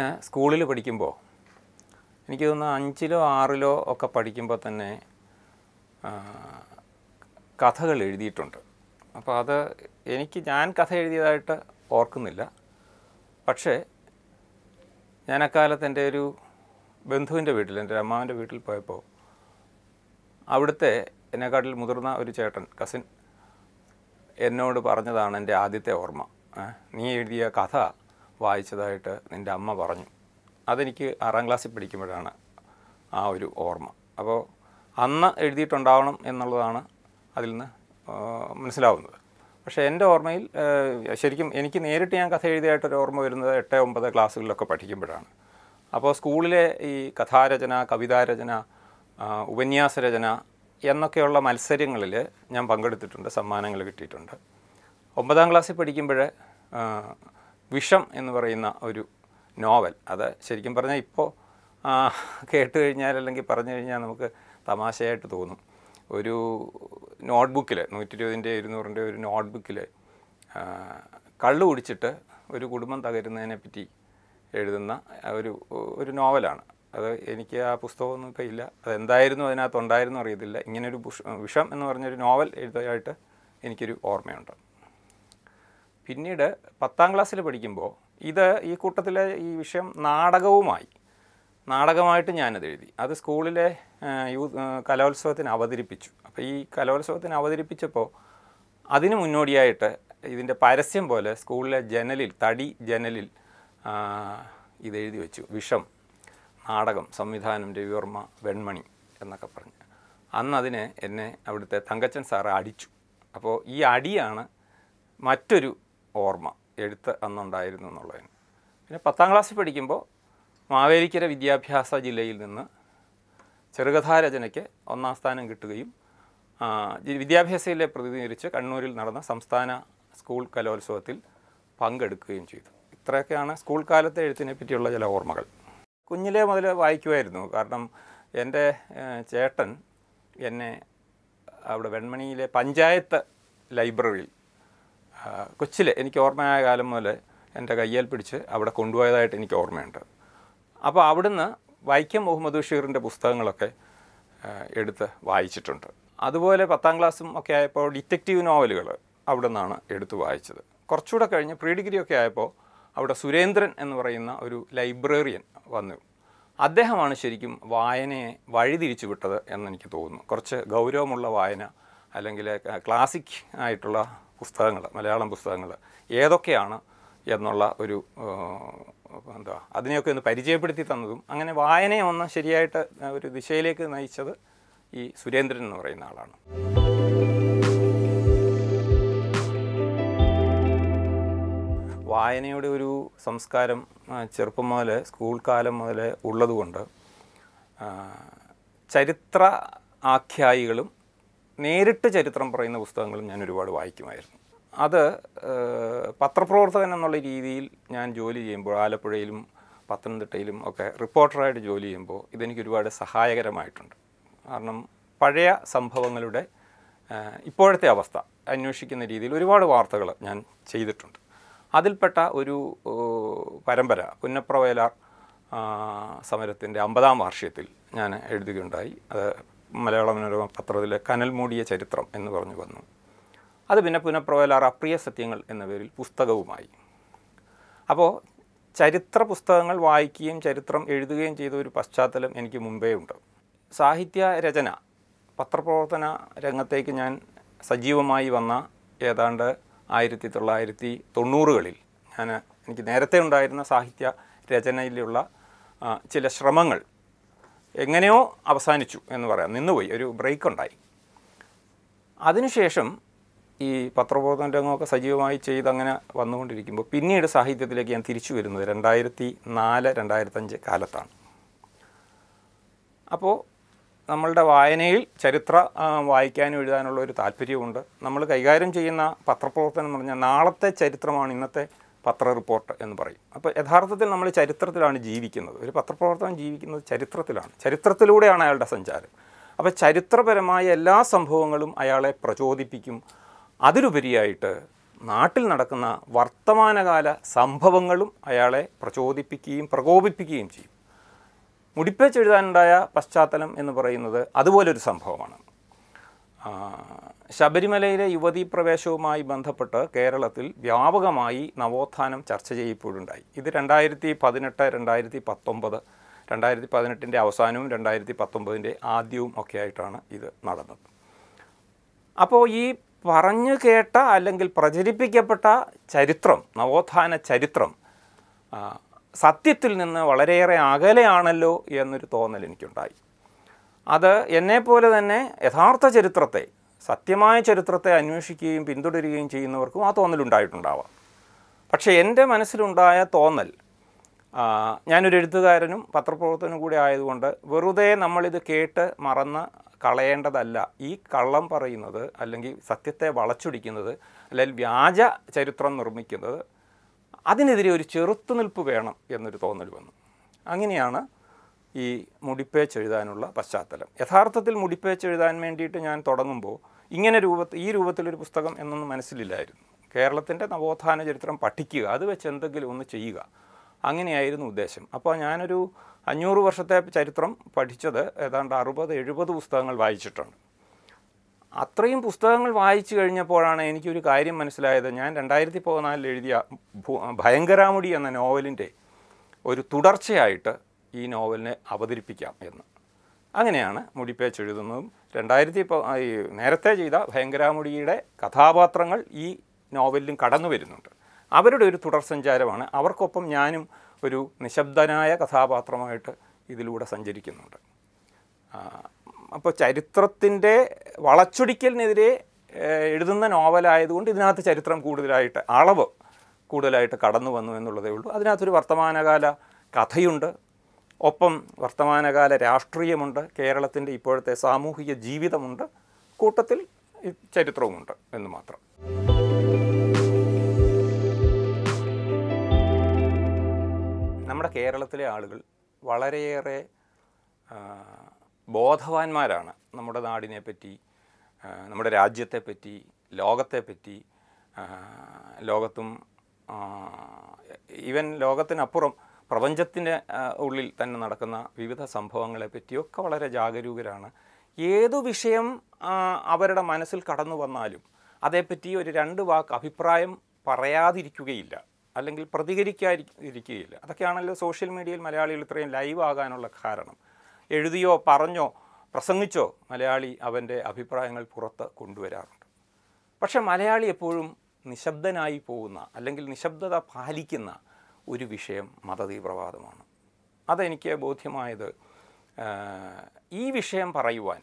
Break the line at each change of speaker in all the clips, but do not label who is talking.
ഞാൻ സ്കൂളിൽ പഠിക്കുമ്പോൾ എനിക്ക് തോന്നുന്നു അഞ്ചിലോ ആറിലോ ഒക്കെ പഠിക്കുമ്പോൾ തന്നെ കഥകൾ എഴുതിയിട്ടുണ്ട് അപ്പോൾ അത് എനിക്ക് ഞാൻ കഥ എഴുതിയതായിട്ട് ഓർക്കുന്നില്ല പക്ഷേ ഞാൻ അക്കാലത്ത് എൻ്റെ ഒരു ബന്ധുവിൻ്റെ വീട്ടിൽ എൻ്റെ അമ്മാവിൻ്റെ വീട്ടിൽ പോയപ്പോൾ അവിടുത്തെ എന്നെക്കാട്ടിൽ മുതിർന്ന ഒരു ചേട്ടൻ കസിൻ എന്നോട് പറഞ്ഞതാണ് എൻ്റെ ആദ്യത്തെ ഓർമ്മ നീ എഴുതിയ കഥ വായിച്ചതായിട്ട് നിൻ്റെ അമ്മ പറഞ്ഞു അതെനിക്ക് ആറാം ക്ലാസ്സിൽ പഠിക്കുമ്പോഴാണ് ആ ഒരു ഓർമ്മ അപ്പോൾ അന്ന് എഴുതിയിട്ടുണ്ടാവണം എന്നുള്ളതാണ് അതിൽ നിന്ന് മനസ്സിലാവുന്നത് പക്ഷേ എൻ്റെ ഓർമ്മയിൽ ശരിക്കും എനിക്ക് നേരിട്ട് ഞാൻ കഥ എഴുതിയായിട്ടൊരു ഓർമ്മ വരുന്നത് എട്ട് ഒമ്പത് ക്ലാസ്സുകളിലൊക്കെ പഠിക്കുമ്പോഴാണ് അപ്പോൾ സ്കൂളിലെ ഈ കഥാരചന കവിതാരചന ഉപന്യാസ രചന എന്നൊക്കെയുള്ള മത്സരങ്ങളിൽ ഞാൻ പങ്കെടുത്തിട്ടുണ്ട് സമ്മാനങ്ങൾ കിട്ടിയിട്ടുണ്ട് ഒമ്പതാം ക്ലാസ്സിൽ പഠിക്കുമ്പോൾ വിഷം എന്ന് പറയുന്ന ഒരു നോവൽ അത് ശരിക്കും പറഞ്ഞാൽ ഇപ്പോൾ കേട്ട് കഴിഞ്ഞാൽ അല്ലെങ്കിൽ പറഞ്ഞു കഴിഞ്ഞാൽ നമുക്ക് തമാശയായിട്ട് തോന്നും ഒരു നോട്ട്ബുക്കിൽ നൂറ്റി ഇരുപതിൻ്റെ ഇരുന്നൂറിൻ്റെ ഒരു നോട്ട്ബുക്കിൽ കള്ളു കുടിച്ചിട്ട് ഒരു കുടുംബം തകരുന്നതിനെ പറ്റി എഴുതുന്ന ഒരു ഒരു നോവലാണ് അത് എനിക്ക് ആ പുസ്തകമൊന്നും ഇപ്പോൾ ഇല്ല അതെന്തായിരുന്നു അതിനകത്തുണ്ടായിരുന്നു അറിയത്തില്ല ഇങ്ങനൊരു വിഷം എന്ന് പറഞ്ഞൊരു നോവൽ എഴുതായിട്ട് എനിക്കൊരു ഓർമ്മയുണ്ട് പിന്നീട് പത്താം ക്ലാസ്സിൽ പഠിക്കുമ്പോൾ ഇത് ഈ കൂട്ടത്തിലെ ഈ വിഷയം നാടകവുമായി നാടകമായിട്ട് ഞാനത് എഴുതി അത് സ്കൂളിലെ യൂ കലോത്സവത്തിന് അവതരിപ്പിച്ചു അപ്പോൾ ഈ കലോത്സവത്തിന് അവതരിപ്പിച്ചപ്പോൾ അതിന് മുന്നോടിയായിട്ട് ഇതിൻ്റെ പരസ്യം പോലെ സ്കൂളിലെ ജനലിൽ തടി ജനലിൽ ഇത് എഴുതി വെച്ചു വിഷം നാടകം സംവിധാനം രവിവർമ്മ വെൺമണി എന്നൊക്കെ പറഞ്ഞ് അന്ന് അതിനെ എന്നെ അവിടുത്തെ തങ്കച്ചൻ സാറ് അടിച്ചു അപ്പോൾ ഈ അടിയാണ് മറ്റൊരു ഓർമ്മ എഴുത്ത് അന്നുണ്ടായിരുന്നു എന്നുള്ളതിന് പിന്നെ പത്താം ക്ലാസ്സിൽ പഠിക്കുമ്പോൾ മാവേലിക്കര വിദ്യാഭ്യാസ ജില്ലയിൽ നിന്ന് ചെറുകഥാരചനയ്ക്ക് ഒന്നാം സ്ഥാനം കിട്ടുകയും വിദ്യാഭ്യാസയിലെ പ്രതിനിധീകരിച്ച് കണ്ണൂരിൽ നടന്ന സംസ്ഥാന സ്കൂൾ കലോത്സവത്തിൽ പങ്കെടുക്കുകയും ചെയ്തു ഇത്രയൊക്കെയാണ് സ്കൂൾ കാലത്തെ എഴുത്തിനെ പറ്റിയുള്ള ചില ഓർമ്മകൾ കുഞ്ഞിലേ മുതൽ വായിക്കുമായിരുന്നു കാരണം എൻ്റെ ചേട്ടൻ എന്നെ അവിടെ വെൺമണിയിലെ പഞ്ചായത്ത് ലൈബ്രറിയിൽ കൊച്ചിൽ എനിക്ക് ഓർമ്മയായ കാലം മുതൽ എൻ്റെ കയ്യിൽ പിടിച്ച് അവിടെ കൊണ്ടുപോയതായിട്ട് എനിക്ക് ഓർമ്മയുണ്ട് അപ്പോൾ അവിടുന്ന് വൈക്കം മുഹമ്മദ് ബഷീറിൻ്റെ പുസ്തകങ്ങളൊക്കെ എടുത്ത് വായിച്ചിട്ടുണ്ട് അതുപോലെ പത്താം ക്ലാസ്സും ഒക്കെ ആയപ്പോൾ ഡിറ്റക്റ്റീവ് നോവലുകൾ അവിടെ നിന്നാണ് എടുത്ത് വായിച്ചത് കുറച്ചുകൂടെ കഴിഞ്ഞ് പ്രീ ഡിഗ്രി ഒക്കെ ആയപ്പോൾ അവിടെ സുരേന്ദ്രൻ എന്ന് പറയുന്ന ഒരു ലൈബ്രറിയൻ വന്നു അദ്ദേഹമാണ് ശരിക്കും വായനയെ വഴിതിരിച്ചു വിട്ടത് എന്നെനിക്ക് തോന്നുന്നു കുറച്ച് ഗൗരവമുള്ള വായന അല്ലെങ്കിൽ ക്ലാസിക് ആയിട്ടുള്ള പുസ്തകങ്ങൾ മലയാളം പുസ്തകങ്ങൾ ഏതൊക്കെയാണ് എന്നുള്ള ഒരു എന്താ അതിനെയൊക്കെ ഒന്ന് പരിചയപ്പെടുത്തി തന്നതും അങ്ങനെ വായനയെ ഒന്ന് ശരിയായിട്ട് ഒരു ദിശയിലേക്ക് നയിച്ചത് ഈ സുരേന്ദ്രൻ എന്ന് പറയുന്ന ആളാണ് വായനയുടെ ഒരു സംസ്കാരം ചെറുപ്പം മുതൽ സ്കൂൾ കാലം മുതൽ ഉള്ളതുകൊണ്ട് ചരിത്ര ആഖ്യായികളും നേരിട്ട് ചരിത്രം പറയുന്ന പുസ്തകങ്ങളും ഞാൻ ഒരുപാട് വായിക്കുമായിരുന്നു അത് പത്രപ്രവർത്തകൻ എന്നുള്ള രീതിയിൽ ഞാൻ ജോലി ചെയ്യുമ്പോൾ ആലപ്പുഴയിലും പത്തനംതിട്ടയിലും ഒക്കെ റിപ്പോർട്ടറായിട്ട് ജോലി ചെയ്യുമ്പോൾ ഇതെനിക്ക് ഒരുപാട് സഹായകരമായിട്ടുണ്ട് കാരണം പഴയ സംഭവങ്ങളുടെ ഇപ്പോഴത്തെ അവസ്ഥ അന്വേഷിക്കുന്ന രീതിയിൽ ഒരുപാട് വാർത്തകൾ ഞാൻ ചെയ്തിട്ടുണ്ട് അതിൽപ്പെട്ട ഒരു പരമ്പര പുന്നപ്ര സമരത്തിൻ്റെ അമ്പതാം വാർഷികത്തിൽ ഞാൻ എഴുതുകയുണ്ടായി അത് മലയാള മനോരമ പത്രത്തിലെ കനൽ മൂടിയ ചരിത്രം എന്ന് പറഞ്ഞു വന്നു അത് പിന്നെ പുനഃപ്രവലാർ അപ്രിയ സത്യങ്ങൾ എന്ന പേരിൽ പുസ്തകവുമായി അപ്പോൾ ചരിത്ര പുസ്തകങ്ങൾ വായിക്കുകയും ചരിത്രം എഴുതുകയും ചെയ്ത ഒരു പശ്ചാത്തലം എനിക്ക് മുമ്പേ ഉണ്ട് സാഹിത്യ രചന പത്രപ്രവർത്തന രംഗത്തേക്ക് ഞാൻ സജീവമായി വന്ന ഏതാണ്ട് ആയിരത്തി തൊള്ളായിരത്തി തൊണ്ണൂറുകളിൽ ഞാൻ എനിക്ക് നേരത്തെ ഉണ്ടായിരുന്ന സാഹിത്യ രചനയിലുള്ള ചില ശ്രമങ്ങൾ എങ്ങനെയോ അവസാനിച്ചു എന്ന് പറയാം നിന്നുപോയി ഒരു ബ്രേക്ക് ഉണ്ടായി അതിനുശേഷം ഈ പത്രബോധന രംഗമൊക്കെ സജീവമായി ചെയ്ത് അങ്ങനെ വന്നുകൊണ്ടിരിക്കുമ്പോൾ പിന്നീട് സാഹിത്യത്തിലേക്ക് ഞാൻ തിരിച്ചു വരുന്നത് രണ്ടായിരത്തി നാല് രണ്ടായിരത്തഞ്ച് കാലത്താണ് അപ്പോൾ നമ്മളുടെ വായനയിൽ ചരിത്ര വായിക്കാനും എഴുതാനുള്ള ഒരു താല്പര്യമുണ്ട് നമ്മൾ കൈകാര്യം ചെയ്യുന്ന പത്രപ്രവർത്തനം എന്ന് പറഞ്ഞാൽ നാളത്തെ ചരിത്രമാണ് ഇന്നത്തെ പത്ര റിപ്പോർട്ട് എന്ന് പറയും അപ്പോൾ യഥാർത്ഥത്തിൽ നമ്മൾ ചരിത്രത്തിലാണ് ജീവിക്കുന്നത് ഒരു പത്രപ്രവർത്തകൻ ജീവിക്കുന്നത് ചരിത്രത്തിലാണ് ചരിത്രത്തിലൂടെയാണ് അയാളുടെ സഞ്ചാരം അപ്പോൾ ചരിത്രപരമായ എല്ലാ സംഭവങ്ങളും അയാളെ പ്രചോദിപ്പിക്കും അതിലുപരിയായിട്ട് നാട്ടിൽ നടക്കുന്ന വർത്തമാനകാല സംഭവങ്ങളും അയാളെ പ്രചോദിപ്പിക്കുകയും പ്രകോപിപ്പിക്കുകയും ചെയ്യും മുടിപ്പേച്ചെഴുതാനുണ്ടായ പശ്ചാത്തലം എന്ന് പറയുന്നത് അതുപോലൊരു സംഭവമാണ് ശബരിമലയിലെ യുവതീ പ്രവേശവുമായി ബന്ധപ്പെട്ട് കേരളത്തിൽ വ്യാപകമായി നവോത്ഥാനം ചർച്ച ചെയ്യപ്പെടുണ്ടായി ഇത് രണ്ടായിരത്തി പതിനെട്ട് രണ്ടായിരത്തി പത്തൊമ്പത് രണ്ടായിരത്തി പതിനെട്ടിൻ്റെ അവസാനവും രണ്ടായിരത്തി പത്തൊമ്പതിൻ്റെ ആദ്യവും ഒക്കെ ആയിട്ടാണ് ഇത് നടന്നത് അപ്പോൾ ഈ പറഞ്ഞു കേട്ട അല്ലെങ്കിൽ പ്രചരിപ്പിക്കപ്പെട്ട ചരിത്രം നവോത്ഥാന ചരിത്രം സത്യത്തിൽ നിന്ന് വളരെയേറെ അകലെയാണല്ലോ എന്നൊരു തോന്നൽ എനിക്കുണ്ടായി അത് എന്നെപ്പോലെ തന്നെ യഥാർത്ഥ ചരിത്രത്തെ സത്യമായ ചരിത്രത്തെ അന്വേഷിക്കുകയും പിന്തുടരുകയും ചെയ്യുന്നവർക്കും ആ തോന്നലുണ്ടായിട്ടുണ്ടാവാം പക്ഷേ എൻ്റെ മനസ്സിലുണ്ടായ തോന്നൽ ഞാനൊരു എഴുത്തുകാരനും പത്രപ്രവർത്തനും കൂടി ആയതുകൊണ്ട് വെറുതെ നമ്മളിത് കേട്ട് മറന്ന് കളയേണ്ടതല്ല ഈ കള്ളം പറയുന്നത് അല്ലെങ്കിൽ സത്യത്തെ വളച്ചൊടിക്കുന്നത് അല്ലെങ്കിൽ വ്യാജ ചരിത്രം നിർമ്മിക്കുന്നത് അതിനെതിരെ ഒരു ചെറുത്തുനിൽപ്പ് വേണം എന്നൊരു തോന്നൽ വന്നു അങ്ങനെയാണ് ഈ മുടിപ്പേച്ചെഴുതാനുള്ള പശ്ചാത്തലം യഥാർത്ഥത്തിൽ മുടിപ്പേച്ചെഴുതാൻ വേണ്ടിയിട്ട് ഞാൻ തുടങ്ങുമ്പോൾ ഇങ്ങനെ രൂപത്തിൽ ഈ രൂപത്തിലൊരു പുസ്തകം എന്നൊന്നും മനസ്സിലില്ലായിരുന്നു കേരളത്തിൻ്റെ നവോത്ഥാന ചരിത്രം പഠിക്കുക അത് വെച്ച് എന്തെങ്കിലും ഒന്ന് ചെയ്യുക അങ്ങനെയായിരുന്നു ഉദ്ദേശം അപ്പോൾ ഞാനൊരു അഞ്ഞൂറ് വർഷത്തെ ചരിത്രം പഠിച്ചത് ഏതാണ്ട് അറുപത് എഴുപത് പുസ്തകങ്ങൾ വായിച്ചിട്ടുണ്ട് അത്രയും പുസ്തകങ്ങൾ വായിച്ചു കഴിഞ്ഞപ്പോഴാണ് എനിക്കൊരു കാര്യം മനസ്സിലായത് ഞാൻ രണ്ടായിരത്തി പതിനാലിൽ എഴുതിയ ഭയങ്കരാമുടി എന്ന നോവലിൻ്റെ ഒരു തുടർച്ചയായിട്ട് ഈ നോവലിനെ അവതരിപ്പിക്കാം എന്ന് അങ്ങനെയാണ് മുടിപ്പേച്ച് എഴുതുന്നതും രണ്ടായിരത്തി ഈ നേരത്തെ ചെയ്ത ഭയങ്കരാമുടിയുടെ കഥാപാത്രങ്ങൾ ഈ നോവലിലും കടന്നു വരുന്നുണ്ട് അവരുടെ ഒരു തുടർ സഞ്ചാരമാണ് അവർക്കൊപ്പം ഞാനും ഒരു നിശബ്ദനായ കഥാപാത്രമായിട്ട് ഇതിലൂടെ സഞ്ചരിക്കുന്നുണ്ട് അപ്പോൾ ചരിത്രത്തിൻ്റെ വളച്ചൊടിക്കലിനെതിരെ എഴുതുന്ന നോവലായതുകൊണ്ട് ഇതിനകത്ത് ചരിത്രം കൂടുതലായിട്ട് അളവ് കൂടുതലായിട്ട് കടന്നു വന്നു എന്നുള്ളതേ ഉള്ളൂ അതിനകത്തൊരു വർത്തമാനകാല കഥയുണ്ട് ഒപ്പം വർത്തമാനകാല രാഷ്ട്രീയമുണ്ട് കേരളത്തിൻ്റെ ഇപ്പോഴത്തെ സാമൂഹിക ജീവിതമുണ്ട് കൂട്ടത്തിൽ ചരിത്രവുമുണ്ട് എന്ന് മാത്രം നമ്മുടെ കേരളത്തിലെ ആളുകൾ വളരെയേറെ ബോധവാന്മാരാണ് നമ്മുടെ നാടിനെ പറ്റി നമ്മുടെ രാജ്യത്തെപ്പറ്റി ലോകത്തെപ്പറ്റി ലോകത്തും ഈവൻ ലോകത്തിനപ്പുറം പ്രപഞ്ചത്തിൻ്റെ ഉള്ളിൽ തന്നെ നടക്കുന്ന വിവിധ സംഭവങ്ങളെ പറ്റിയൊക്കെ വളരെ ജാഗരൂകരാണ് ഏതു വിഷയം അവരുടെ മനസ്സിൽ കടന്നു വന്നാലും അതേപ്പറ്റി ഒരു രണ്ട് വാക്ക് അഭിപ്രായം പറയാതിരിക്കുകയില്ല അല്ലെങ്കിൽ പ്രതികരിക്കാതിരിക്കുകയില്ല അതൊക്കെയാണല്ലോ സോഷ്യൽ മീഡിയയിൽ മലയാളികൾ ഇത്രയും ലൈവ് ആകാനുള്ള കാരണം എഴുതിയോ പറഞ്ഞോ പ്രസംഗിച്ചോ മലയാളി അവൻ്റെ അഭിപ്രായങ്ങൾ പുറത്ത് കൊണ്ടുവരാറുണ്ട് പക്ഷേ മലയാളി എപ്പോഴും നിശബ്ദനായി പോകുന്ന അല്ലെങ്കിൽ നിശബ്ദത പാലിക്കുന്ന ഒരു വിഷയം മതതീവ്രവാദമാണ് അതെനിക്ക് ബോധ്യമായത് ഈ വിഷയം പറയുവാൻ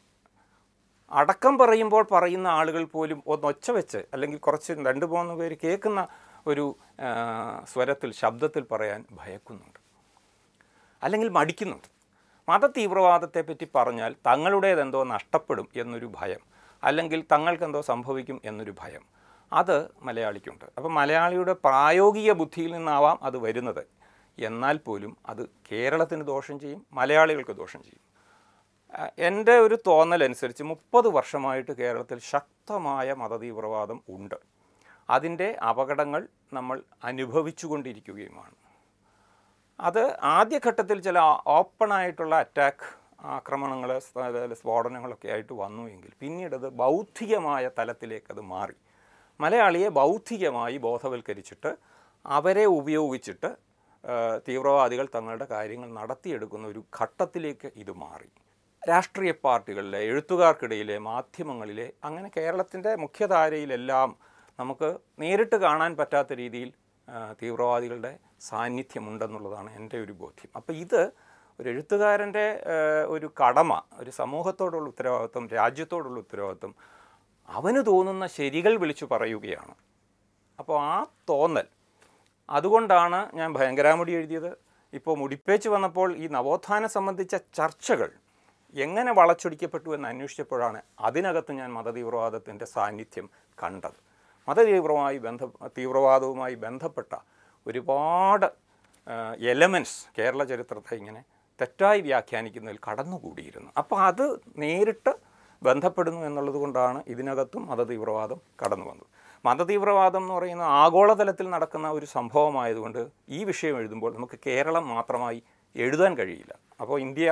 അടക്കം പറയുമ്പോൾ പറയുന്ന ആളുകൾ പോലും ഒന്നൊച്ച വെച്ച് അല്ലെങ്കിൽ കുറച്ച് രണ്ട് മൂന്ന് പേര് കേൾക്കുന്ന ഒരു സ്വരത്തിൽ ശബ്ദത്തിൽ പറയാൻ ഭയക്കുന്നുണ്ട് അല്ലെങ്കിൽ മടിക്കുന്നുണ്ട് മത തീവ്രവാദത്തെപ്പറ്റി പറഞ്ഞാൽ തങ്ങളുടേതെന്തോ നഷ്ടപ്പെടും എന്നൊരു ഭയം അല്ലെങ്കിൽ തങ്ങൾക്കെന്തോ സംഭവിക്കും എന്നൊരു ഭയം അത് മലയാളിക്കുണ്ട് അപ്പോൾ മലയാളിയുടെ പ്രായോഗിക ബുദ്ധിയിൽ നിന്നാവാം അത് വരുന്നത് എന്നാൽ പോലും അത് കേരളത്തിന് ദോഷം ചെയ്യും മലയാളികൾക്ക് ദോഷം ചെയ്യും എൻ്റെ ഒരു തോന്നലനുസരിച്ച് മുപ്പത് വർഷമായിട്ട് കേരളത്തിൽ ശക്തമായ മതതീവ്രവാദം ഉണ്ട് അതിൻ്റെ അപകടങ്ങൾ നമ്മൾ അനുഭവിച്ചുകൊണ്ടിരിക്കുകയുമാണ് അത് ആദ്യഘട്ടത്തിൽ ചില ഓപ്പണായിട്ടുള്ള അറ്റാക്ക് ആക്രമണങ്ങൾ സ്ഫോടനങ്ങളൊക്കെ ആയിട്ട് വന്നു എങ്കിൽ പിന്നീടത് ബൗദ്ധികമായ തലത്തിലേക്ക് അത് മാറി മലയാളിയെ ബൗദ്ധികമായി ബോധവൽക്കരിച്ചിട്ട് അവരെ ഉപയോഗിച്ചിട്ട് തീവ്രവാദികൾ തങ്ങളുടെ കാര്യങ്ങൾ നടത്തിയെടുക്കുന്ന ഒരു ഘട്ടത്തിലേക്ക് ഇത് മാറി രാഷ്ട്രീയ പാർട്ടികളിലെ എഴുത്തുകാർക്കിടയിലെ മാധ്യമങ്ങളിലെ അങ്ങനെ കേരളത്തിൻ്റെ മുഖ്യധാരയിലെല്ലാം നമുക്ക് നേരിട്ട് കാണാൻ പറ്റാത്ത രീതിയിൽ തീവ്രവാദികളുടെ സാന്നിധ്യമുണ്ടെന്നുള്ളതാണ് എൻ്റെ ഒരു ബോധ്യം അപ്പോൾ ഇത് ഒരു എഴുത്തുകാരൻ്റെ ഒരു കടമ ഒരു സമൂഹത്തോടുള്ള ഉത്തരവാദിത്വം രാജ്യത്തോടുള്ള ഉത്തരവാദിത്വം അവന് തോന്നുന്ന ശരികൾ വിളിച്ചു പറയുകയാണ് അപ്പോൾ ആ തോന്നൽ അതുകൊണ്ടാണ് ഞാൻ ഭയങ്കരാമുടി എഴുതിയത് ഇപ്പോൾ മുടിപ്പേച്ച് വന്നപ്പോൾ ഈ നവോത്ഥാനം സംബന്ധിച്ച ചർച്ചകൾ എങ്ങനെ വളച്ചൊടിക്കപ്പെട്ടു എന്ന് അന്വേഷിച്ചപ്പോഴാണ് അതിനകത്ത് ഞാൻ മതതീവ്രവാദത്തിൻ്റെ സാന്നിധ്യം കണ്ടത് മതതീവ്രമായി ബന്ധ തീവ്രവാദവുമായി ബന്ധപ്പെട്ട ഒരുപാട് എലമെൻറ്റ്സ് കേരള ചരിത്രത്തെ ഇങ്ങനെ തെറ്റായി വ്യാഖ്യാനിക്കുന്നതിൽ കടന്നുകൂടിയിരുന്നു അപ്പോൾ അത് നേരിട്ട് ബന്ധപ്പെടുന്നു എന്നുള്ളത് കൊണ്ടാണ് ഇതിനകത്തും മതതീവ്രവാദം കടന്നു വന്നത് മതതീവ്രവാദം എന്ന് പറയുന്ന ആഗോളതലത്തിൽ നടക്കുന്ന ഒരു സംഭവമായതുകൊണ്ട് ഈ വിഷയം എഴുതുമ്പോൾ നമുക്ക് കേരളം മാത്രമായി എഴുതാൻ കഴിയില്ല അപ്പോൾ ഇന്ത്യ